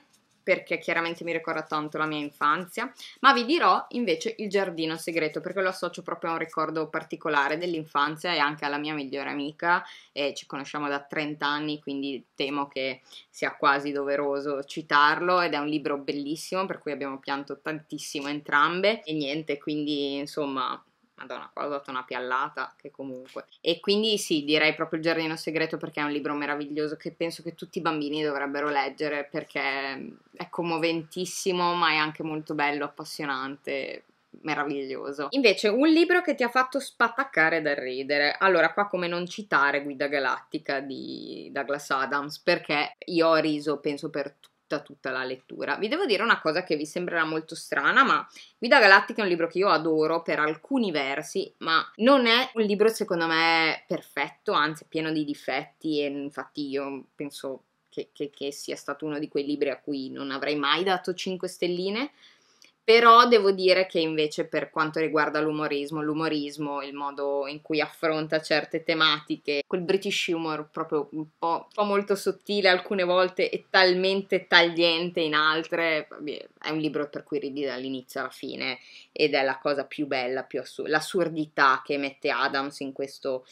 perché chiaramente mi ricorda tanto la mia infanzia, ma vi dirò invece il giardino segreto perché lo associo proprio a un ricordo particolare dell'infanzia e anche alla mia migliore amica e ci conosciamo da 30 anni, quindi temo che sia quasi doveroso citarlo ed è un libro bellissimo per cui abbiamo pianto tantissimo entrambe e niente, quindi insomma Madonna, qua ho dato una piallata che comunque. E quindi sì, direi proprio Il giardino segreto perché è un libro meraviglioso che penso che tutti i bambini dovrebbero leggere perché mm, è commoventissimo, ma è anche molto bello, appassionante meraviglioso. Invece, un libro che ti ha fatto spattaccare dal ridere. Allora, qua come non citare Guida Galattica di Douglas Adams, perché io ho riso, penso, per tutti tutta tutta la lettura. Vi devo dire una cosa che vi sembrerà molto strana, ma Guida Galattica è un libro che io adoro per alcuni versi, ma non è un libro secondo me perfetto, anzi pieno di difetti e infatti io penso che, che, che sia stato uno di quei libri a cui non avrei mai dato 5 stelline, però devo dire che invece per quanto riguarda l'umorismo, l'umorismo, il modo in cui affronta certe tematiche, quel British humor proprio un po', un po molto sottile alcune volte e talmente tagliente in altre, è un libro per cui ridi dall'inizio alla fine ed è la cosa più bella, più assur- l'assurdità che mette Adams in questo,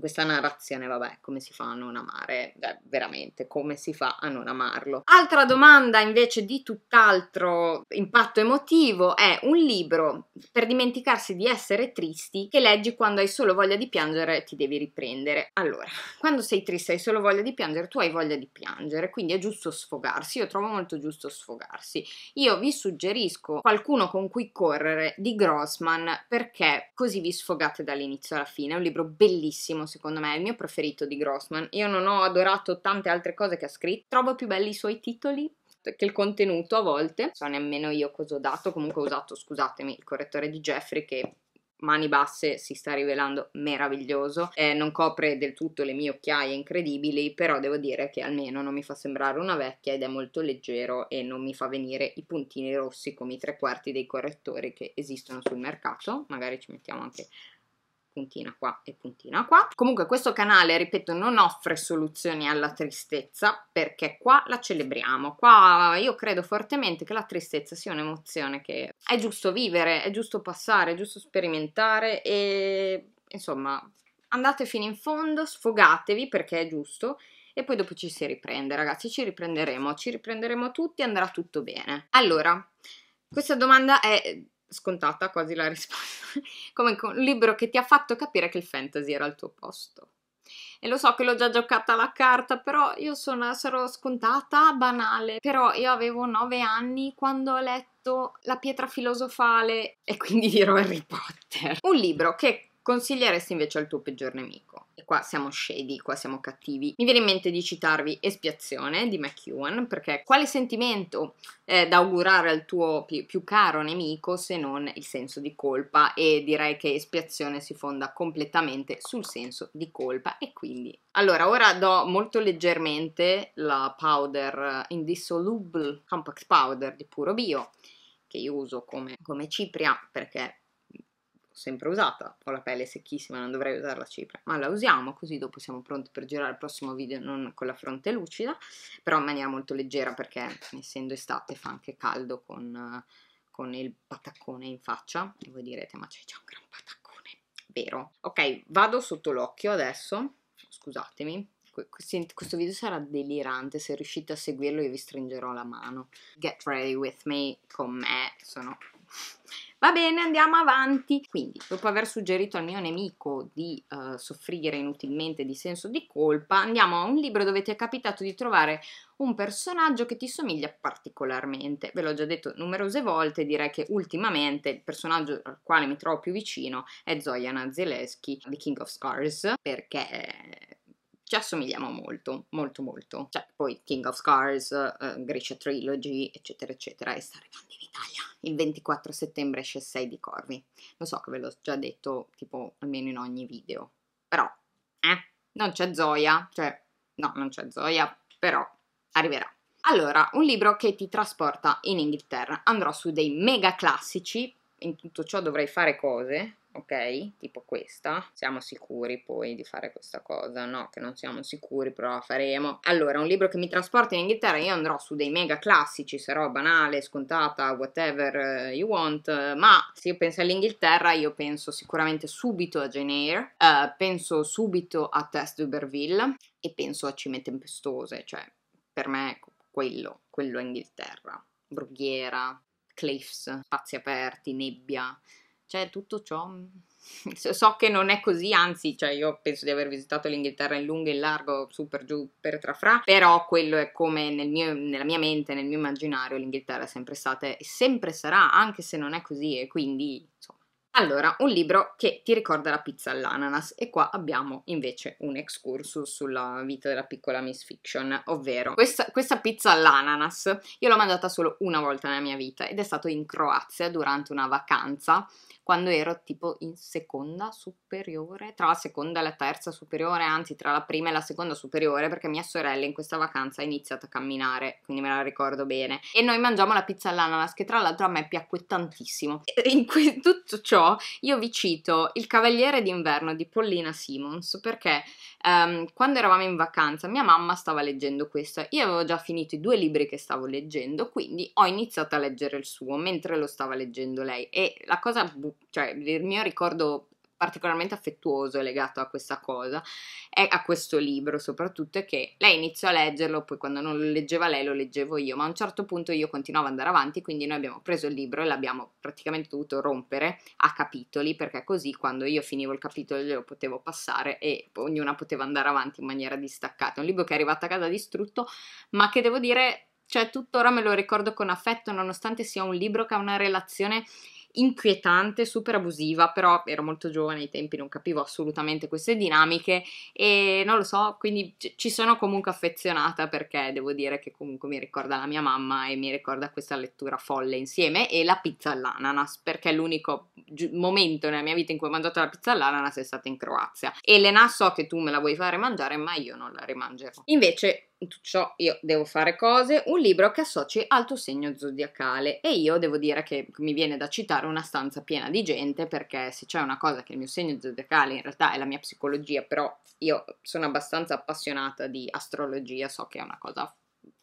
questa narrazione, vabbè, come si fa a non amare, Beh, veramente, come si fa a non amarlo. Altra domanda invece di tutt'altro impatto emotivo è un libro per dimenticarsi di essere tristi che leggi quando hai solo voglia di piangere ti devi riprendere. Allora, quando sei triste e hai solo voglia di piangere, tu hai voglia di piangere, quindi è giusto sfogarsi, io trovo molto giusto sfogarsi. Io vi suggerisco qualcuno con cui correre di Grossman perché così vi sfogate dall'inizio alla fine, è un libro bellissimo bellissimo secondo me, è il mio preferito di Grossman. Io non ho adorato tante altre cose che ha scritto, trovo più belli i suoi titoli che il contenuto a volte, non so nemmeno io cosa ho dato, comunque ho usato, scusatemi, il correttore di Jeffrey che mani basse si sta rivelando meraviglioso, eh, non copre del tutto le mie occhiaie incredibili, però devo dire che almeno non mi fa sembrare una vecchia ed è molto leggero e non mi fa venire i puntini rossi come i tre quarti dei correttori che esistono sul mercato, magari ci mettiamo anche puntina qua e puntina qua. Comunque questo canale, ripeto, non offre soluzioni alla tristezza perché qua la celebriamo, qua io credo fortemente che la tristezza sia un'emozione che è giusto vivere, è giusto passare, è giusto sperimentare e insomma andate fino in fondo, sfogatevi perché è giusto e poi dopo ci si riprende ragazzi, ci riprenderemo, ci riprenderemo tutti andrà tutto bene. Allora, questa domanda è scontata quasi la risposta. Comunque un libro che ti ha fatto capire che il fantasy era al tuo posto. E lo so che l'ho già giocata la carta, però io sono, sarò scontata, banale. Però io avevo 9 anni quando ho letto La pietra filosofale e quindi dirò Harry Potter. Un libro che consiglieresti invece al tuo peggior nemico? E qua siamo shady, qua siamo cattivi. Mi viene in mente di citarvi Espiazione di McEwan, perché quale sentimento eh, da augurare al tuo più, più caro nemico se non il senso di colpa? E direi che Espiazione si fonda completamente sul senso di colpa e quindi... Allora, ora do molto leggermente la powder eh, Indissoluble Compact Powder di Puro Bio, che io uso come, come cipria perché sempre usata, ho la pelle secchissima, non dovrei usare la cipria, ma la usiamo così dopo siamo pronti per girare il prossimo video non con la fronte lucida, però in maniera molto leggera perché essendo estate fa anche caldo con, con il pataccone in faccia e voi direte ma c'è già un gran pataccone, vero? Ok, vado sotto l'occhio adesso, scusatemi, questo video sarà delirante, se riuscite a seguirlo io vi stringerò la mano. Get ready with me con me, sono Va bene, andiamo avanti. Quindi, dopo aver suggerito al mio nemico di uh, soffrire inutilmente di senso di colpa, andiamo a un libro dove ti è capitato di trovare un personaggio che ti somiglia particolarmente. Ve l'ho già detto numerose volte, direi che ultimamente il personaggio al quale mi trovo più vicino è Zoyan Zelensky, The King of Scars, perché ci assomigliamo molto, molto molto. Cioè, poi King of Scars, uh, Grisha Trilogy, eccetera, eccetera, e sta arrivando in Italia. Il 24 settembre esce 6 di Corvi. Lo so che ve l'ho già detto, tipo, almeno in ogni video. Però, eh, non c'è Zoya, cioè, no, non c'è Zoya, però arriverà. Allora, un libro che ti trasporta in Inghilterra. Andrò su dei mega classici, in tutto ciò dovrei fare cose, ok? Tipo questa, siamo sicuri poi di fare questa cosa? No, che non siamo sicuri, però la faremo. Allora, un libro che mi trasporta in Inghilterra, io andrò su dei mega classici, sarò banale, scontata, whatever eh, you want, eh, ma se io penso all'Inghilterra, io penso sicuramente subito a Jane Eyre, eh, penso subito a Test d'Uberville e penso a Cime Tempestose, cioè per me quello, quello è Inghilterra, brughiera, cliffs, spazi aperti, nebbia, cioè, tutto ciò mm, so che non è così, anzi, cioè io penso di aver visitato l'Inghilterra in lungo e in largo, super giù, per trafra fra, però quello è come nel mio, nella mia mente, nel mio immaginario, l'Inghilterra è sempre stata e sempre sarà, anche se non è così, e quindi insomma. Allora, un libro che ti ricorda la pizza all'ananas e qua abbiamo invece un excursus sulla vita della piccola Miss Fiction, ovvero questa, questa pizza all'ananas io l'ho mangiata solo una volta nella mia vita ed è stato in Croazia durante una vacanza quando ero tipo in seconda superiore, tra la seconda e la terza superiore, anzi tra la prima e la seconda superiore, perché mia sorella in questa vacanza ha iniziato a camminare, quindi me la ricordo bene. E noi mangiamo la pizza all'ananas, che tra l'altro a me piacque tantissimo. E in que- tutto ciò io vi cito Il Cavaliere d'inverno di Paulina Simmons, perché um, quando eravamo in vacanza mia mamma stava leggendo questo, io avevo già finito i due libri che stavo leggendo, quindi ho iniziato a leggere il suo mentre lo stava leggendo lei. E la cosa bu- cioè il mio ricordo particolarmente affettuoso legato a questa cosa e a questo libro soprattutto è che lei iniziò a leggerlo, poi quando non lo leggeva lei lo leggevo io, ma a un certo punto io continuavo ad andare avanti, quindi noi abbiamo preso il libro e l'abbiamo praticamente dovuto rompere a capitoli perché così quando io finivo il capitolo glielo potevo passare e ognuna poteva andare avanti in maniera distaccata. Un libro che è arrivato a casa distrutto, ma che devo dire, cioè tuttora me lo ricordo con affetto nonostante sia un libro che ha una relazione inquietante, super abusiva, però ero molto giovane ai tempi, non capivo assolutamente queste dinamiche e non lo so, quindi ci sono comunque affezionata perché devo dire che comunque mi ricorda la mia mamma e mi ricorda questa lettura folle insieme e la pizza all'ananas, perché l'unico gi- momento nella mia vita in cui ho mangiato la pizza all'ananas è stata in Croazia. Elena, so che tu me la vuoi fare mangiare, ma io non la rimangerò. Invece tutto ciò io devo fare cose, un libro che associ al tuo segno zodiacale e io devo dire che mi viene da citare una stanza piena di gente perché se c'è una cosa che il mio segno zodiacale in realtà è la mia psicologia, però io sono abbastanza appassionata di astrologia, so che è una cosa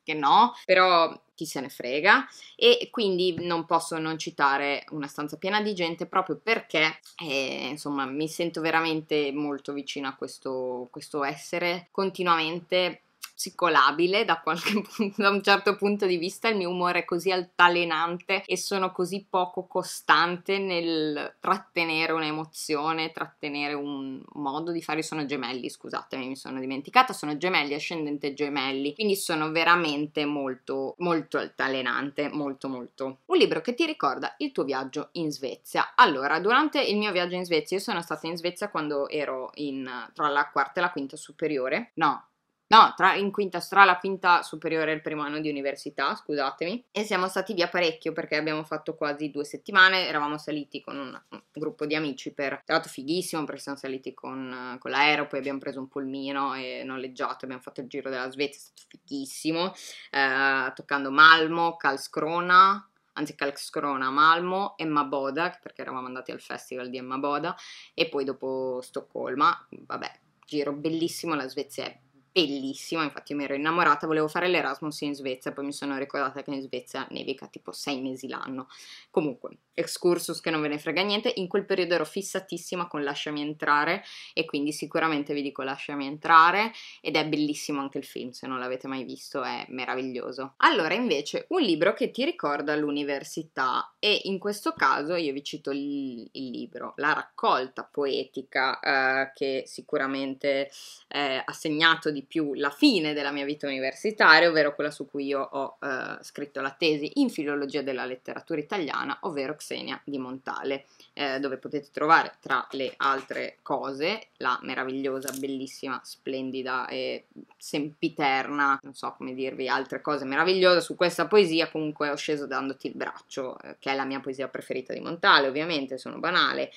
che no, però chi se ne frega e quindi non posso non citare una stanza piena di gente proprio perché eh, insomma mi sento veramente molto vicina a questo, questo essere continuamente psicolabile da, qualche, da un certo punto di vista, il mio umore è così altalenante e sono così poco costante nel trattenere un'emozione, trattenere un modo di fare. sono gemelli, scusatemi, mi sono dimenticata, sono gemelli, ascendente gemelli, quindi sono veramente molto, molto altalenante, molto, molto. Un libro che ti ricorda il tuo viaggio in Svezia. Allora, durante il mio viaggio in Svezia, io sono stata in Svezia quando ero in, tra la quarta e la quinta superiore, no, no, tra, in quinta, tra la quinta superiore e il primo anno di università, scusatemi, e siamo stati via parecchio perché abbiamo fatto quasi due settimane, eravamo saliti con un, un gruppo di amici per, tra l'altro fighissimo perché siamo saliti con, con l'aereo, poi abbiamo preso un polmino e noleggiato, abbiamo fatto il giro della Svezia, è stato fighissimo, eh, toccando Malmo, Calscrona, anzi Calscrona, Malmo, Emma Boda, perché eravamo andati al festival di Emma Boda, e poi dopo Stoccolma, vabbè, giro bellissimo, la Svezia è bellissima, infatti mi ero innamorata, volevo fare l'Erasmus in Svezia, poi mi sono ricordata che in Svezia nevica tipo sei mesi l'anno. Comunque, excursus che non ve ne frega niente, in quel periodo ero fissatissima con Lasciami entrare e quindi sicuramente vi dico Lasciami entrare ed è bellissimo anche il film, se non l'avete mai visto è meraviglioso. Allora, invece, un libro che ti ricorda l'università e in questo caso io vi cito il, il libro, la raccolta poetica eh, che sicuramente è eh, assegnato di di più la fine della mia vita universitaria, ovvero quella su cui io ho eh, scritto la tesi in filologia della letteratura italiana, ovvero Xenia di Montale, eh, dove potete trovare tra le altre cose la meravigliosa, bellissima, splendida e sempiterna, non so come dirvi altre cose meravigliose, su questa poesia comunque ho sceso dandoti il braccio, eh, che è la mia poesia preferita di Montale, ovviamente sono banale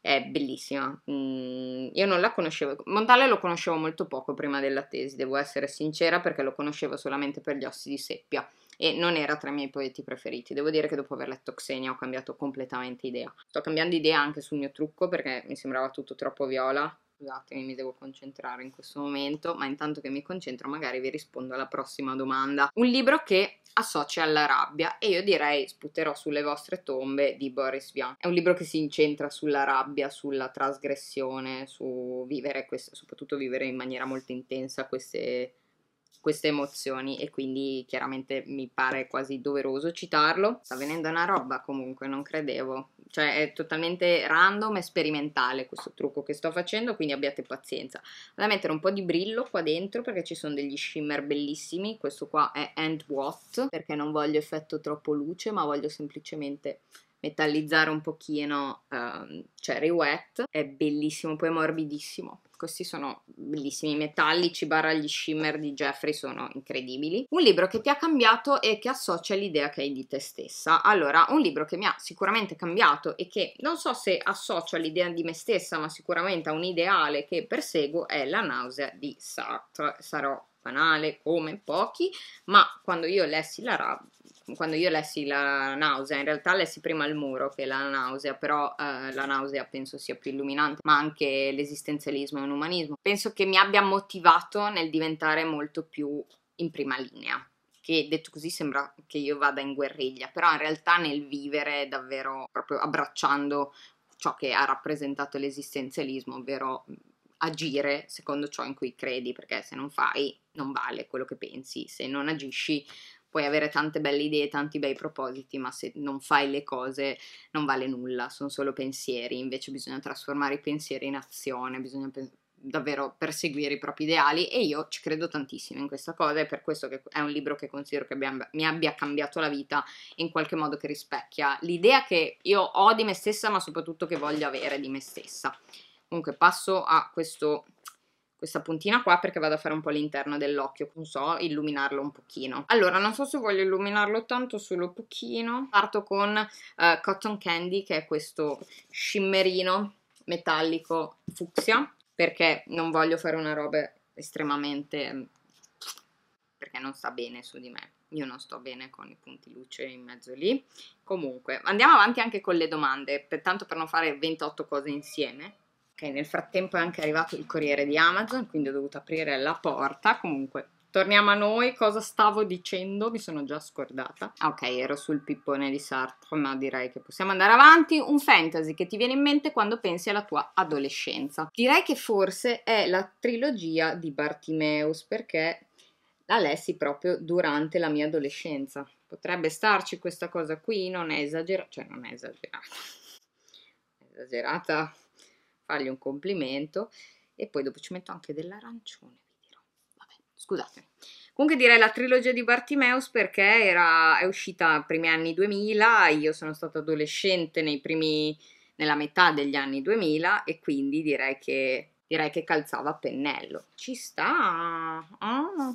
è bellissima. Mm, io non la conoscevo, Montale lo conoscevo molto poco prima della tesi, devo essere sincera perché lo conoscevo solamente per gli ossi di seppia e non era tra i miei poeti preferiti. Devo dire che dopo aver letto Xenia ho cambiato completamente idea. Sto cambiando idea anche sul mio trucco perché mi sembrava tutto troppo viola scusatemi, mi devo concentrare in questo momento, ma intanto che mi concentro magari vi rispondo alla prossima domanda. Un libro che associa alla rabbia e io direi sputerò sulle vostre tombe di Boris Vian. È un libro che si incentra sulla rabbia, sulla trasgressione, su vivere, queste, soprattutto vivere in maniera molto intensa queste queste emozioni e quindi chiaramente mi pare quasi doveroso citarlo. Sta venendo una roba comunque, non credevo. Cioè è totalmente random e sperimentale questo trucco che sto facendo, quindi abbiate pazienza. Vado a mettere un po' di brillo qua dentro perché ci sono degli shimmer bellissimi. Questo qua è And What perché non voglio effetto troppo luce, ma voglio semplicemente metallizzare un pochino um, Cherry Wet, è bellissimo, poi è morbidissimo. Questi sono bellissimi, metallici barra gli shimmer di Jeffrey sono incredibili. Un libro che ti ha cambiato e che associa l'idea che hai di te stessa. Allora, un libro che mi ha sicuramente cambiato e che non so se associo all'idea di me stessa, ma sicuramente a un ideale che perseguo è La nausea di Sartre. Sarò banale come pochi, ma quando io lessi la, quando io lessi la nausea, in realtà lessi prima il muro che la nausea, però eh, la nausea penso sia più illuminante, ma anche l'esistenzialismo e umanismo. Penso che mi abbia motivato nel diventare molto più in prima linea che detto così sembra che io vada in guerriglia, però in realtà nel vivere davvero proprio abbracciando ciò che ha rappresentato l'esistenzialismo, ovvero agire secondo ciò in cui credi, perché se non fai non vale quello che pensi, se non agisci puoi avere tante belle idee, tanti bei propositi, ma se non fai le cose non vale nulla, sono solo pensieri, invece bisogna trasformare i pensieri in azione, bisogna pe- davvero perseguire i propri ideali e io ci credo tantissimo in questa cosa è per questo che è un libro che considero che abbia, mi abbia cambiato la vita in qualche modo che rispecchia l'idea che io ho di me stessa ma soprattutto che voglio avere di me stessa. Comunque passo a questo questa puntina qua perché vado a fare un po' l'interno dell'occhio, non so, illuminarlo un pochino. Allora, non so se voglio illuminarlo tanto, solo pochino. Parto con uh, Cotton Candy, che è questo scimmerino metallico fucsia, perché non voglio fare una roba estremamente... perché non sta bene su di me io non sto bene con i punti luce in mezzo lì. Comunque, andiamo avanti anche con le domande, per, tanto per non fare 28 cose insieme. Okay, nel frattempo è anche arrivato il corriere di Amazon, quindi ho dovuto aprire la porta. Comunque, torniamo a noi. Cosa stavo dicendo? Mi sono già scordata. Ah, ok, ero sul pippone di Sartre, ma direi che possiamo andare avanti. Un fantasy che ti viene in mente quando pensi alla tua adolescenza. Direi che forse è la trilogia di Bartimeus, perché la lessi proprio durante la mia adolescenza. Potrebbe starci questa cosa qui, non è esagerata, cioè non è esagerata. È esagerata fargli un complimento e poi dopo ci metto anche dell'arancione, vi dirò. Vabbè, scusatemi. Comunque direi la trilogia di Bartimeus perché era, è uscita nei primi anni 2000, io sono stata adolescente primi, nella metà degli anni 2000 e quindi direi che, direi che calzava a pennello. Ci sta! Ah,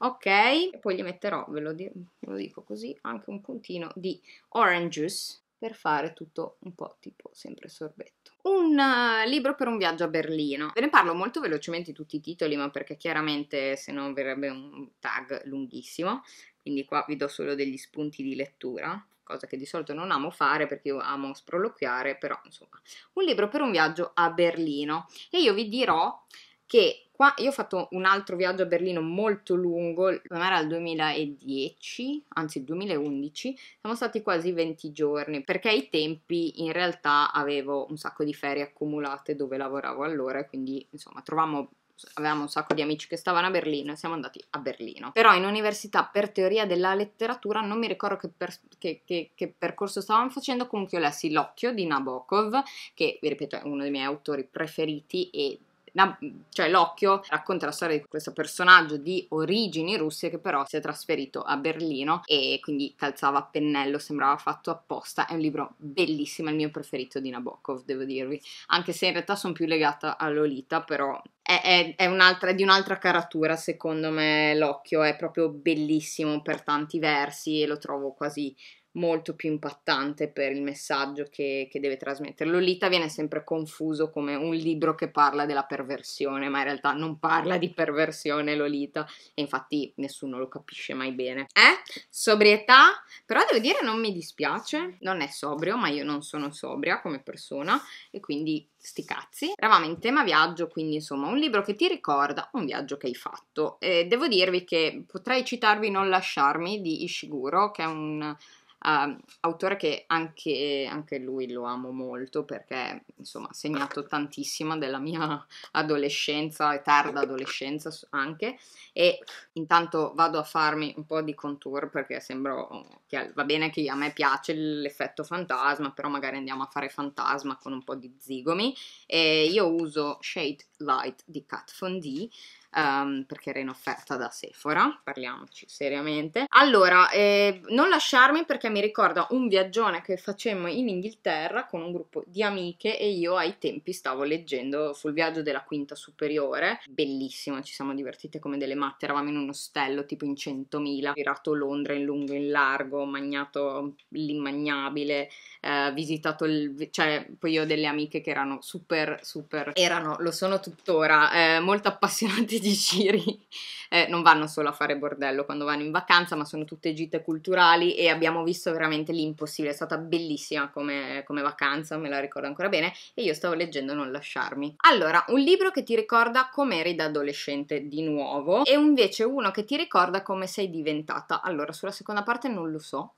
ok, e poi gli metterò, ve lo, ve lo dico così, anche un puntino di orange juice per fare tutto un po' tipo sempre sorbetto. Un uh, libro per un viaggio a Berlino. Ve ne parlo molto velocemente tutti i titoli, ma perché chiaramente se no verrebbe un tag lunghissimo, quindi qua vi do solo degli spunti di lettura cosa che di solito non amo fare perché io amo sproloquiare, però insomma, un libro per un viaggio a Berlino e io vi dirò che qua. Io ho fatto un altro viaggio a Berlino molto lungo, era il 2010, anzi il 2011, siamo stati quasi 20 giorni, perché ai tempi in realtà avevo un sacco di ferie accumulate dove lavoravo allora, quindi insomma trovavamo avevamo un sacco di amici che stavano a Berlino e siamo andati a Berlino. Però in università per teoria della letteratura non mi ricordo che, per, che, che, che percorso stavamo facendo, comunque io lessi L'occhio di Nabokov, che vi ripeto è uno dei miei autori preferiti e la, cioè l'occhio racconta la storia di questo personaggio di origini russe che però si è trasferito a Berlino e quindi calzava a pennello, sembrava fatto apposta. È un libro bellissimo, è il mio preferito di Nabokov, devo dirvi, anche se in realtà sono più legata a Lolita, però è, è, è, un'altra, è di un'altra caratura, secondo me l'occhio è proprio bellissimo per tanti versi e lo trovo quasi molto più impattante per il messaggio che, che deve trasmettere. Lolita viene sempre confuso come un libro che parla della perversione, ma in realtà non parla di perversione Lolita e infatti nessuno lo capisce mai bene. Eh? Sobrietà? Però devo dire non mi dispiace, non è sobrio, ma io non sono sobria come persona e quindi sti cazzi. Eravamo in tema viaggio, quindi insomma un libro che ti ricorda un viaggio che hai fatto. E devo dirvi che potrei citarvi Non lasciarmi di Ishiguro, che è un Uh, autore che anche, anche, lui lo amo molto perché insomma ha segnato tantissima della mia adolescenza e tarda adolescenza anche e intanto vado a farmi un po' di contour perché sembro oh, che va bene che a me piace l'effetto fantasma però magari andiamo a fare fantasma con un po' di zigomi e io uso Shade Light di Kat Von D um, perché era in offerta da Sephora, parliamoci seriamente. Allora, eh, non lasciarmi perché mi ricorda un viaggione che facemmo in Inghilterra con un gruppo di amiche e io ai tempi stavo leggendo sul viaggio della quinta superiore, bellissimo, ci siamo divertite come delle matte, eravamo in un ostello tipo in 100.000, girato Londra in lungo e in largo, magnato l'immagnabile, eh, visitato il... cioè poi io ho delle amiche che erano super super, erano, lo sono tuttora, eh, molto appassionati di giri eh, non vanno solo a fare bordello quando vanno in vacanza, ma sono tutte gite culturali e abbiamo visto veramente l'impossibile. È stata bellissima come, come vacanza, me la ricordo ancora bene. E io stavo leggendo Non lasciarmi. Allora, un libro che ti ricorda come eri da adolescente di nuovo, e invece uno che ti ricorda come sei diventata. Allora, sulla seconda parte non lo so,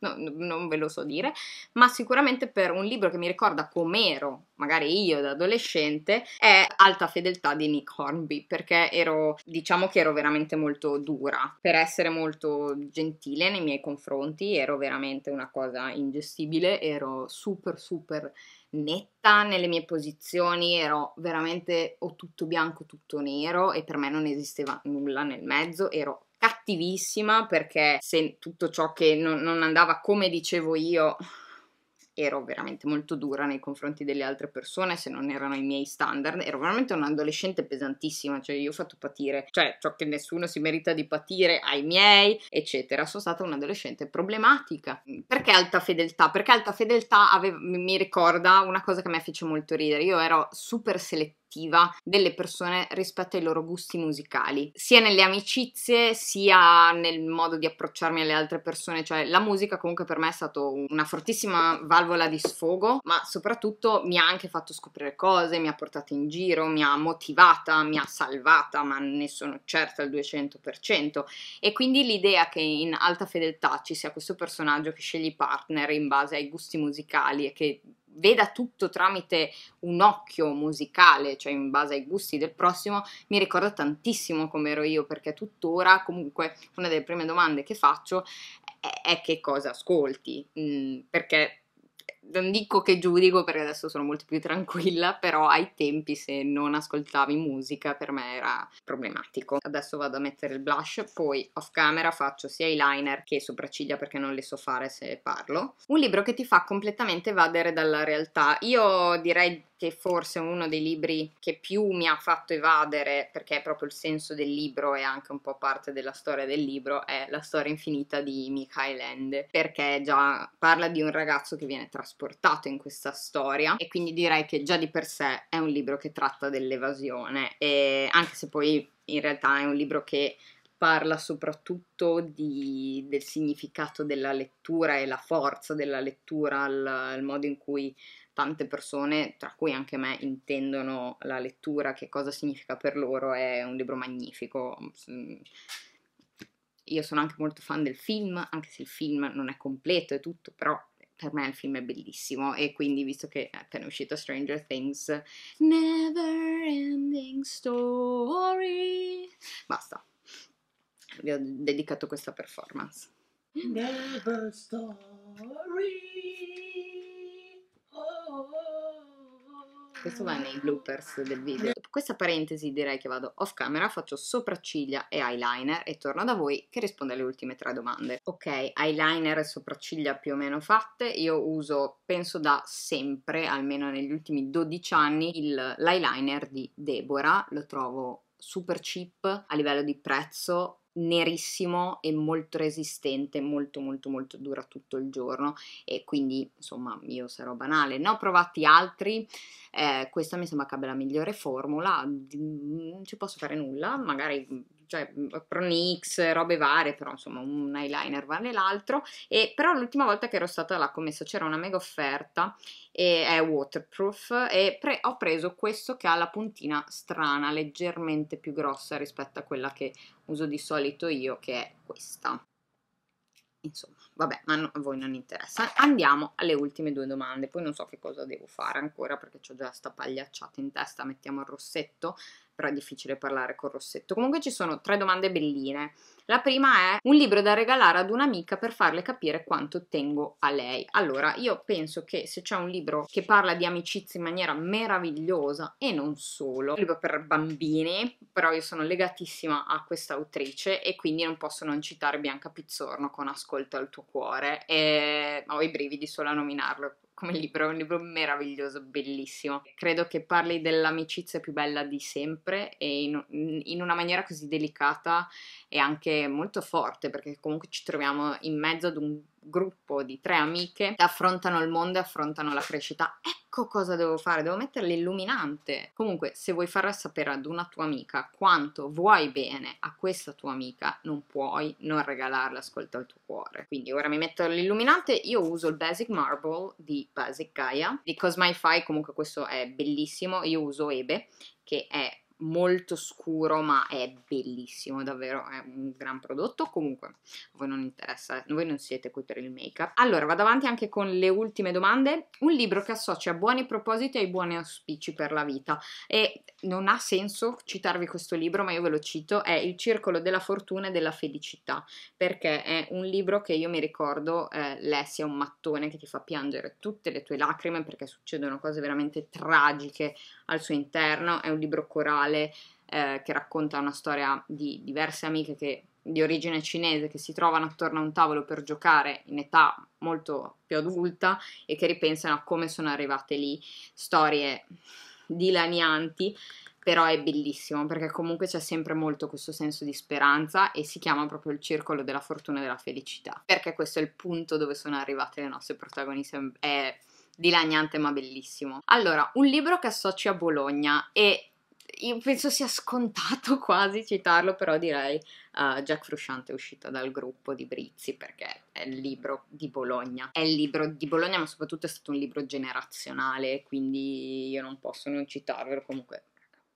no, non ve lo so dire, ma sicuramente per un libro che mi ricorda com'ero, magari io da adolescente, è Alta fedeltà di Nick Hornby, perché ero, diciamo che ero veramente molto dura, per essere molto gentile nei miei confronti, ero veramente una cosa ingestibile, ero super super netta nelle mie posizioni, ero veramente o tutto bianco tutto nero e per me non esisteva nulla nel mezzo, ero cattivissima perché se tutto ciò che non, non andava come dicevo io ero veramente molto dura nei confronti delle altre persone se non erano i miei standard. Ero veramente un'adolescente pesantissima, cioè io ho fatto patire, cioè ciò che nessuno si merita di patire ai miei, eccetera. Sono stata un'adolescente problematica. Perché alta fedeltà? Perché alta fedeltà aveva, mi ricorda una cosa che mi fece molto ridere. Io ero super selettiva affettiva delle persone rispetto ai loro gusti musicali, sia nelle amicizie sia nel modo di approcciarmi alle altre persone, cioè la musica comunque per me è stata una fortissima valvola di sfogo, ma soprattutto mi ha anche fatto scoprire cose, mi ha portato in giro, mi ha motivata, mi ha salvata, ma ne sono certa al 200%, e quindi l'idea che in alta fedeltà ci sia questo personaggio che sceglie i partner in base ai gusti musicali e che veda tutto tramite un occhio musicale, cioè in base ai gusti del prossimo, mi ricorda tantissimo come ero io, perché tuttora comunque una delle prime domande che faccio è, è che cosa ascolti, mh, mm, perché non dico che giudico perché adesso sono molto più tranquilla, però ai tempi se non ascoltavi musica per me era problematico. Adesso vado a mettere il blush, poi off camera faccio sia eyeliner che sopracciglia perché non le so fare se parlo. Un libro che ti fa completamente evadere dalla realtà. Io direi che forse uno dei libri che più mi ha fatto evadere, perché è proprio il senso del libro e anche un po' parte della storia del libro, è La storia infinita di Mikhail Ende, perché già parla di un ragazzo che viene trasportato trasportato in questa storia e quindi direi che già di per sé è un libro che tratta dell'evasione e anche se poi in realtà è un libro che parla soprattutto di, del significato della lettura e la forza della lettura, il, modo in cui tante persone, tra cui anche me, intendono la lettura, che cosa significa per loro, è un libro magnifico. Mm. Io sono anche molto fan del film, anche se il film non è completo e tutto, però per me il film è bellissimo e quindi visto che eh, è appena uscito Stranger Things Never Ending Story basta vi ho dedicato questa performance Never Stop Questo va nei bloopers del video. Dopo questa parentesi direi che vado off camera, faccio sopracciglia e eyeliner e torno da voi che risponde alle ultime tre domande. Ok, eyeliner e sopracciglia più o meno fatte, io uso penso da sempre, almeno negli ultimi 12 anni, l'eyeliner di Deborah, lo trovo super cheap a livello di prezzo nerissimo e molto resistente, molto molto molto dura tutto il giorno e quindi insomma io sarò banale, ne ho provati altri, eh, questa mi sembra che abbia la migliore formula, non mm, ci posso fare nulla, magari mm, cioè mhmm, Pronix, robe varie, però insomma un eyeliner vale l'altro. E, però l'ultima volta che ero stata alla commessa c'era una mega offerta, e è waterproof, e pre- ho preso questo che ha la puntina strana, leggermente più grossa rispetto a quella che uso di solito io, che è questa insomma, vabbè, ma no, a voi non interessa. Andiamo alle ultime due domande, poi non so che cosa devo fare ancora perché ho già sta pagliacciata in testa, mettiamo il rossetto, però è difficile parlare col rossetto. Comunque ci sono tre domande belline. La prima è un libro da regalare ad un'amica per farle capire quanto tengo a lei. Allora, io penso che se c'è un libro che parla di amicizia in maniera meravigliosa e non solo, un libro per bambini, però io sono legatissima a questa autrice e quindi non posso non citare Bianca Pizzorno con Ascolta il tuo cuore e ho i brividi solo a nominarlo come libro, è un libro meraviglioso, bellissimo. Credo che parli dell'amicizia più bella di sempre e in, in, una maniera così delicata e anche molto forte, perché comunque ci troviamo in mezzo ad un gruppo di tre amiche che affrontano il mondo e affrontano la crescita. Ecco cosa devo fare, devo mettere l'illuminante. Comunque, se vuoi far sapere ad una tua amica quanto vuoi bene a questa tua amica, non puoi non regalarla, ascolta il tuo cuore. Quindi ora mi metto l'illuminante, io uso il Basic Marble di Basic Gaia, di Cosmify, comunque questo è bellissimo, io uso Ebe, che è molto scuro, ma è bellissimo, davvero, è un gran prodotto. Comunque, a voi non interessa, eh, voi non siete qui per il make-up. Allora, vado avanti anche con le ultime domande. Un libro che associa buoni propositi ai buoni auspici per la vita. E non ha senso citarvi questo libro, ma io ve lo cito, è Il circolo della fortuna e della felicità, perché è un libro che io mi ricordo, eh, lessi è un mattone che ti fa piangere tutte le tue lacrime perché succedono cose veramente tragiche al suo interno, è un libro corale originale eh, che racconta una storia di diverse amiche che, di origine cinese che si trovano attorno a un tavolo per giocare in età molto più adulta e che ripensano a come sono arrivate lì, storie dilanianti, però è bellissimo perché comunque c'è sempre molto questo senso di speranza e si chiama proprio il circolo della fortuna e della felicità, perché questo è il punto dove sono arrivate le nostre protagoniste, è dilagnante ma bellissimo. Allora, un libro che associa a Bologna e io penso sia scontato quasi citarlo, però direi uh, Jack Frusciante è uscito dal gruppo di Brizzi perché è il libro di Bologna. È il libro di Bologna, ma soprattutto è stato un libro generazionale, quindi io non posso non citarlo. Comunque,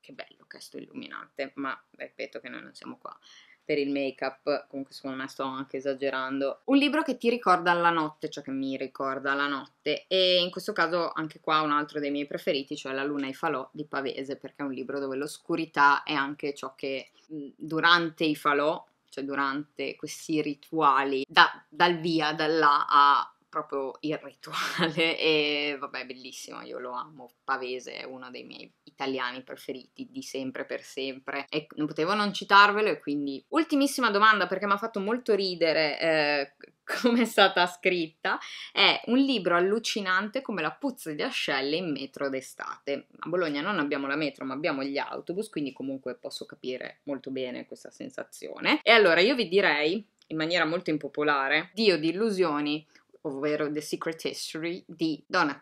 che bello che è sto illuminante, ma ripeto che noi non siamo qua per il make-up, comunque secondo me sto anche esagerando. Un libro che ti ricorda la notte, cioè che mi ricorda la notte, e in questo caso anche qua un altro dei miei preferiti, cioè La luna e i falò di Pavese, perché è un libro dove l'oscurità è anche ciò che durante i falò, cioè durante questi rituali, da, dal via, da là a proprio il rituale e vabbè bellissimo, io lo amo, Pavese è uno dei miei italiani preferiti di sempre per sempre e non potevo non citarvelo e quindi ultimissima domanda perché mi ha fatto molto ridere eh, come è stata scritta, è un libro allucinante come la puzza di ascelle in metro d'estate. A Bologna non abbiamo la metro, ma abbiamo gli autobus, quindi comunque posso capire molto bene questa sensazione. E allora io vi direi, in maniera molto impopolare, Dio di illusioni, ovvero The Secret History di Donna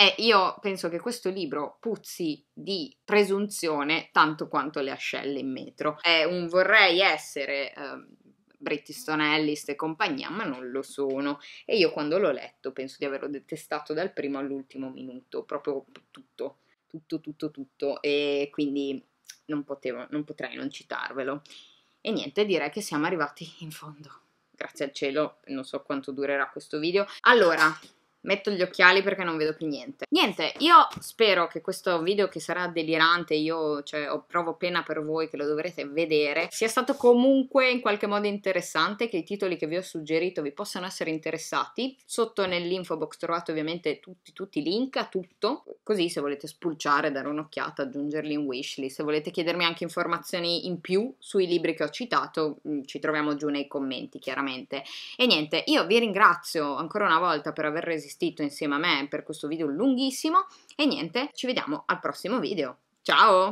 e io penso che questo libro puzzi di presunzione tanto quanto le ascelle in metro. È un vorrei essere eh, British Stone Ellis e compagnia, ma non lo sono. E io quando l'ho letto penso di averlo detestato dal primo all'ultimo minuto, proprio tutto, tutto, tutto, tutto. E quindi non, potevo, non potrei non citarvelo. E niente, direi che siamo arrivati in fondo. Grazie al cielo, non so quanto durerà questo video. Allora, Metto gli occhiali perché non vedo più niente. Niente, io spero che questo video che sarà delirante, io cioè, provo pena per voi che lo dovrete vedere, sia stato comunque in qualche modo interessante, che i titoli che vi ho suggerito vi possano essere interessati. Sotto nell'info box trovate ovviamente tutti, tutti i link a tutto, così se volete spulciare, dare un'occhiata, aggiungerli in wishlist. Se volete chiedermi anche informazioni in più sui libri che ho citato, mm, ci troviamo giù nei commenti chiaramente. E niente, io vi ringrazio ancora una volta per aver resistito resistito insieme a me per questo video lunghissimo e niente, ci vediamo al prossimo video. Ciao!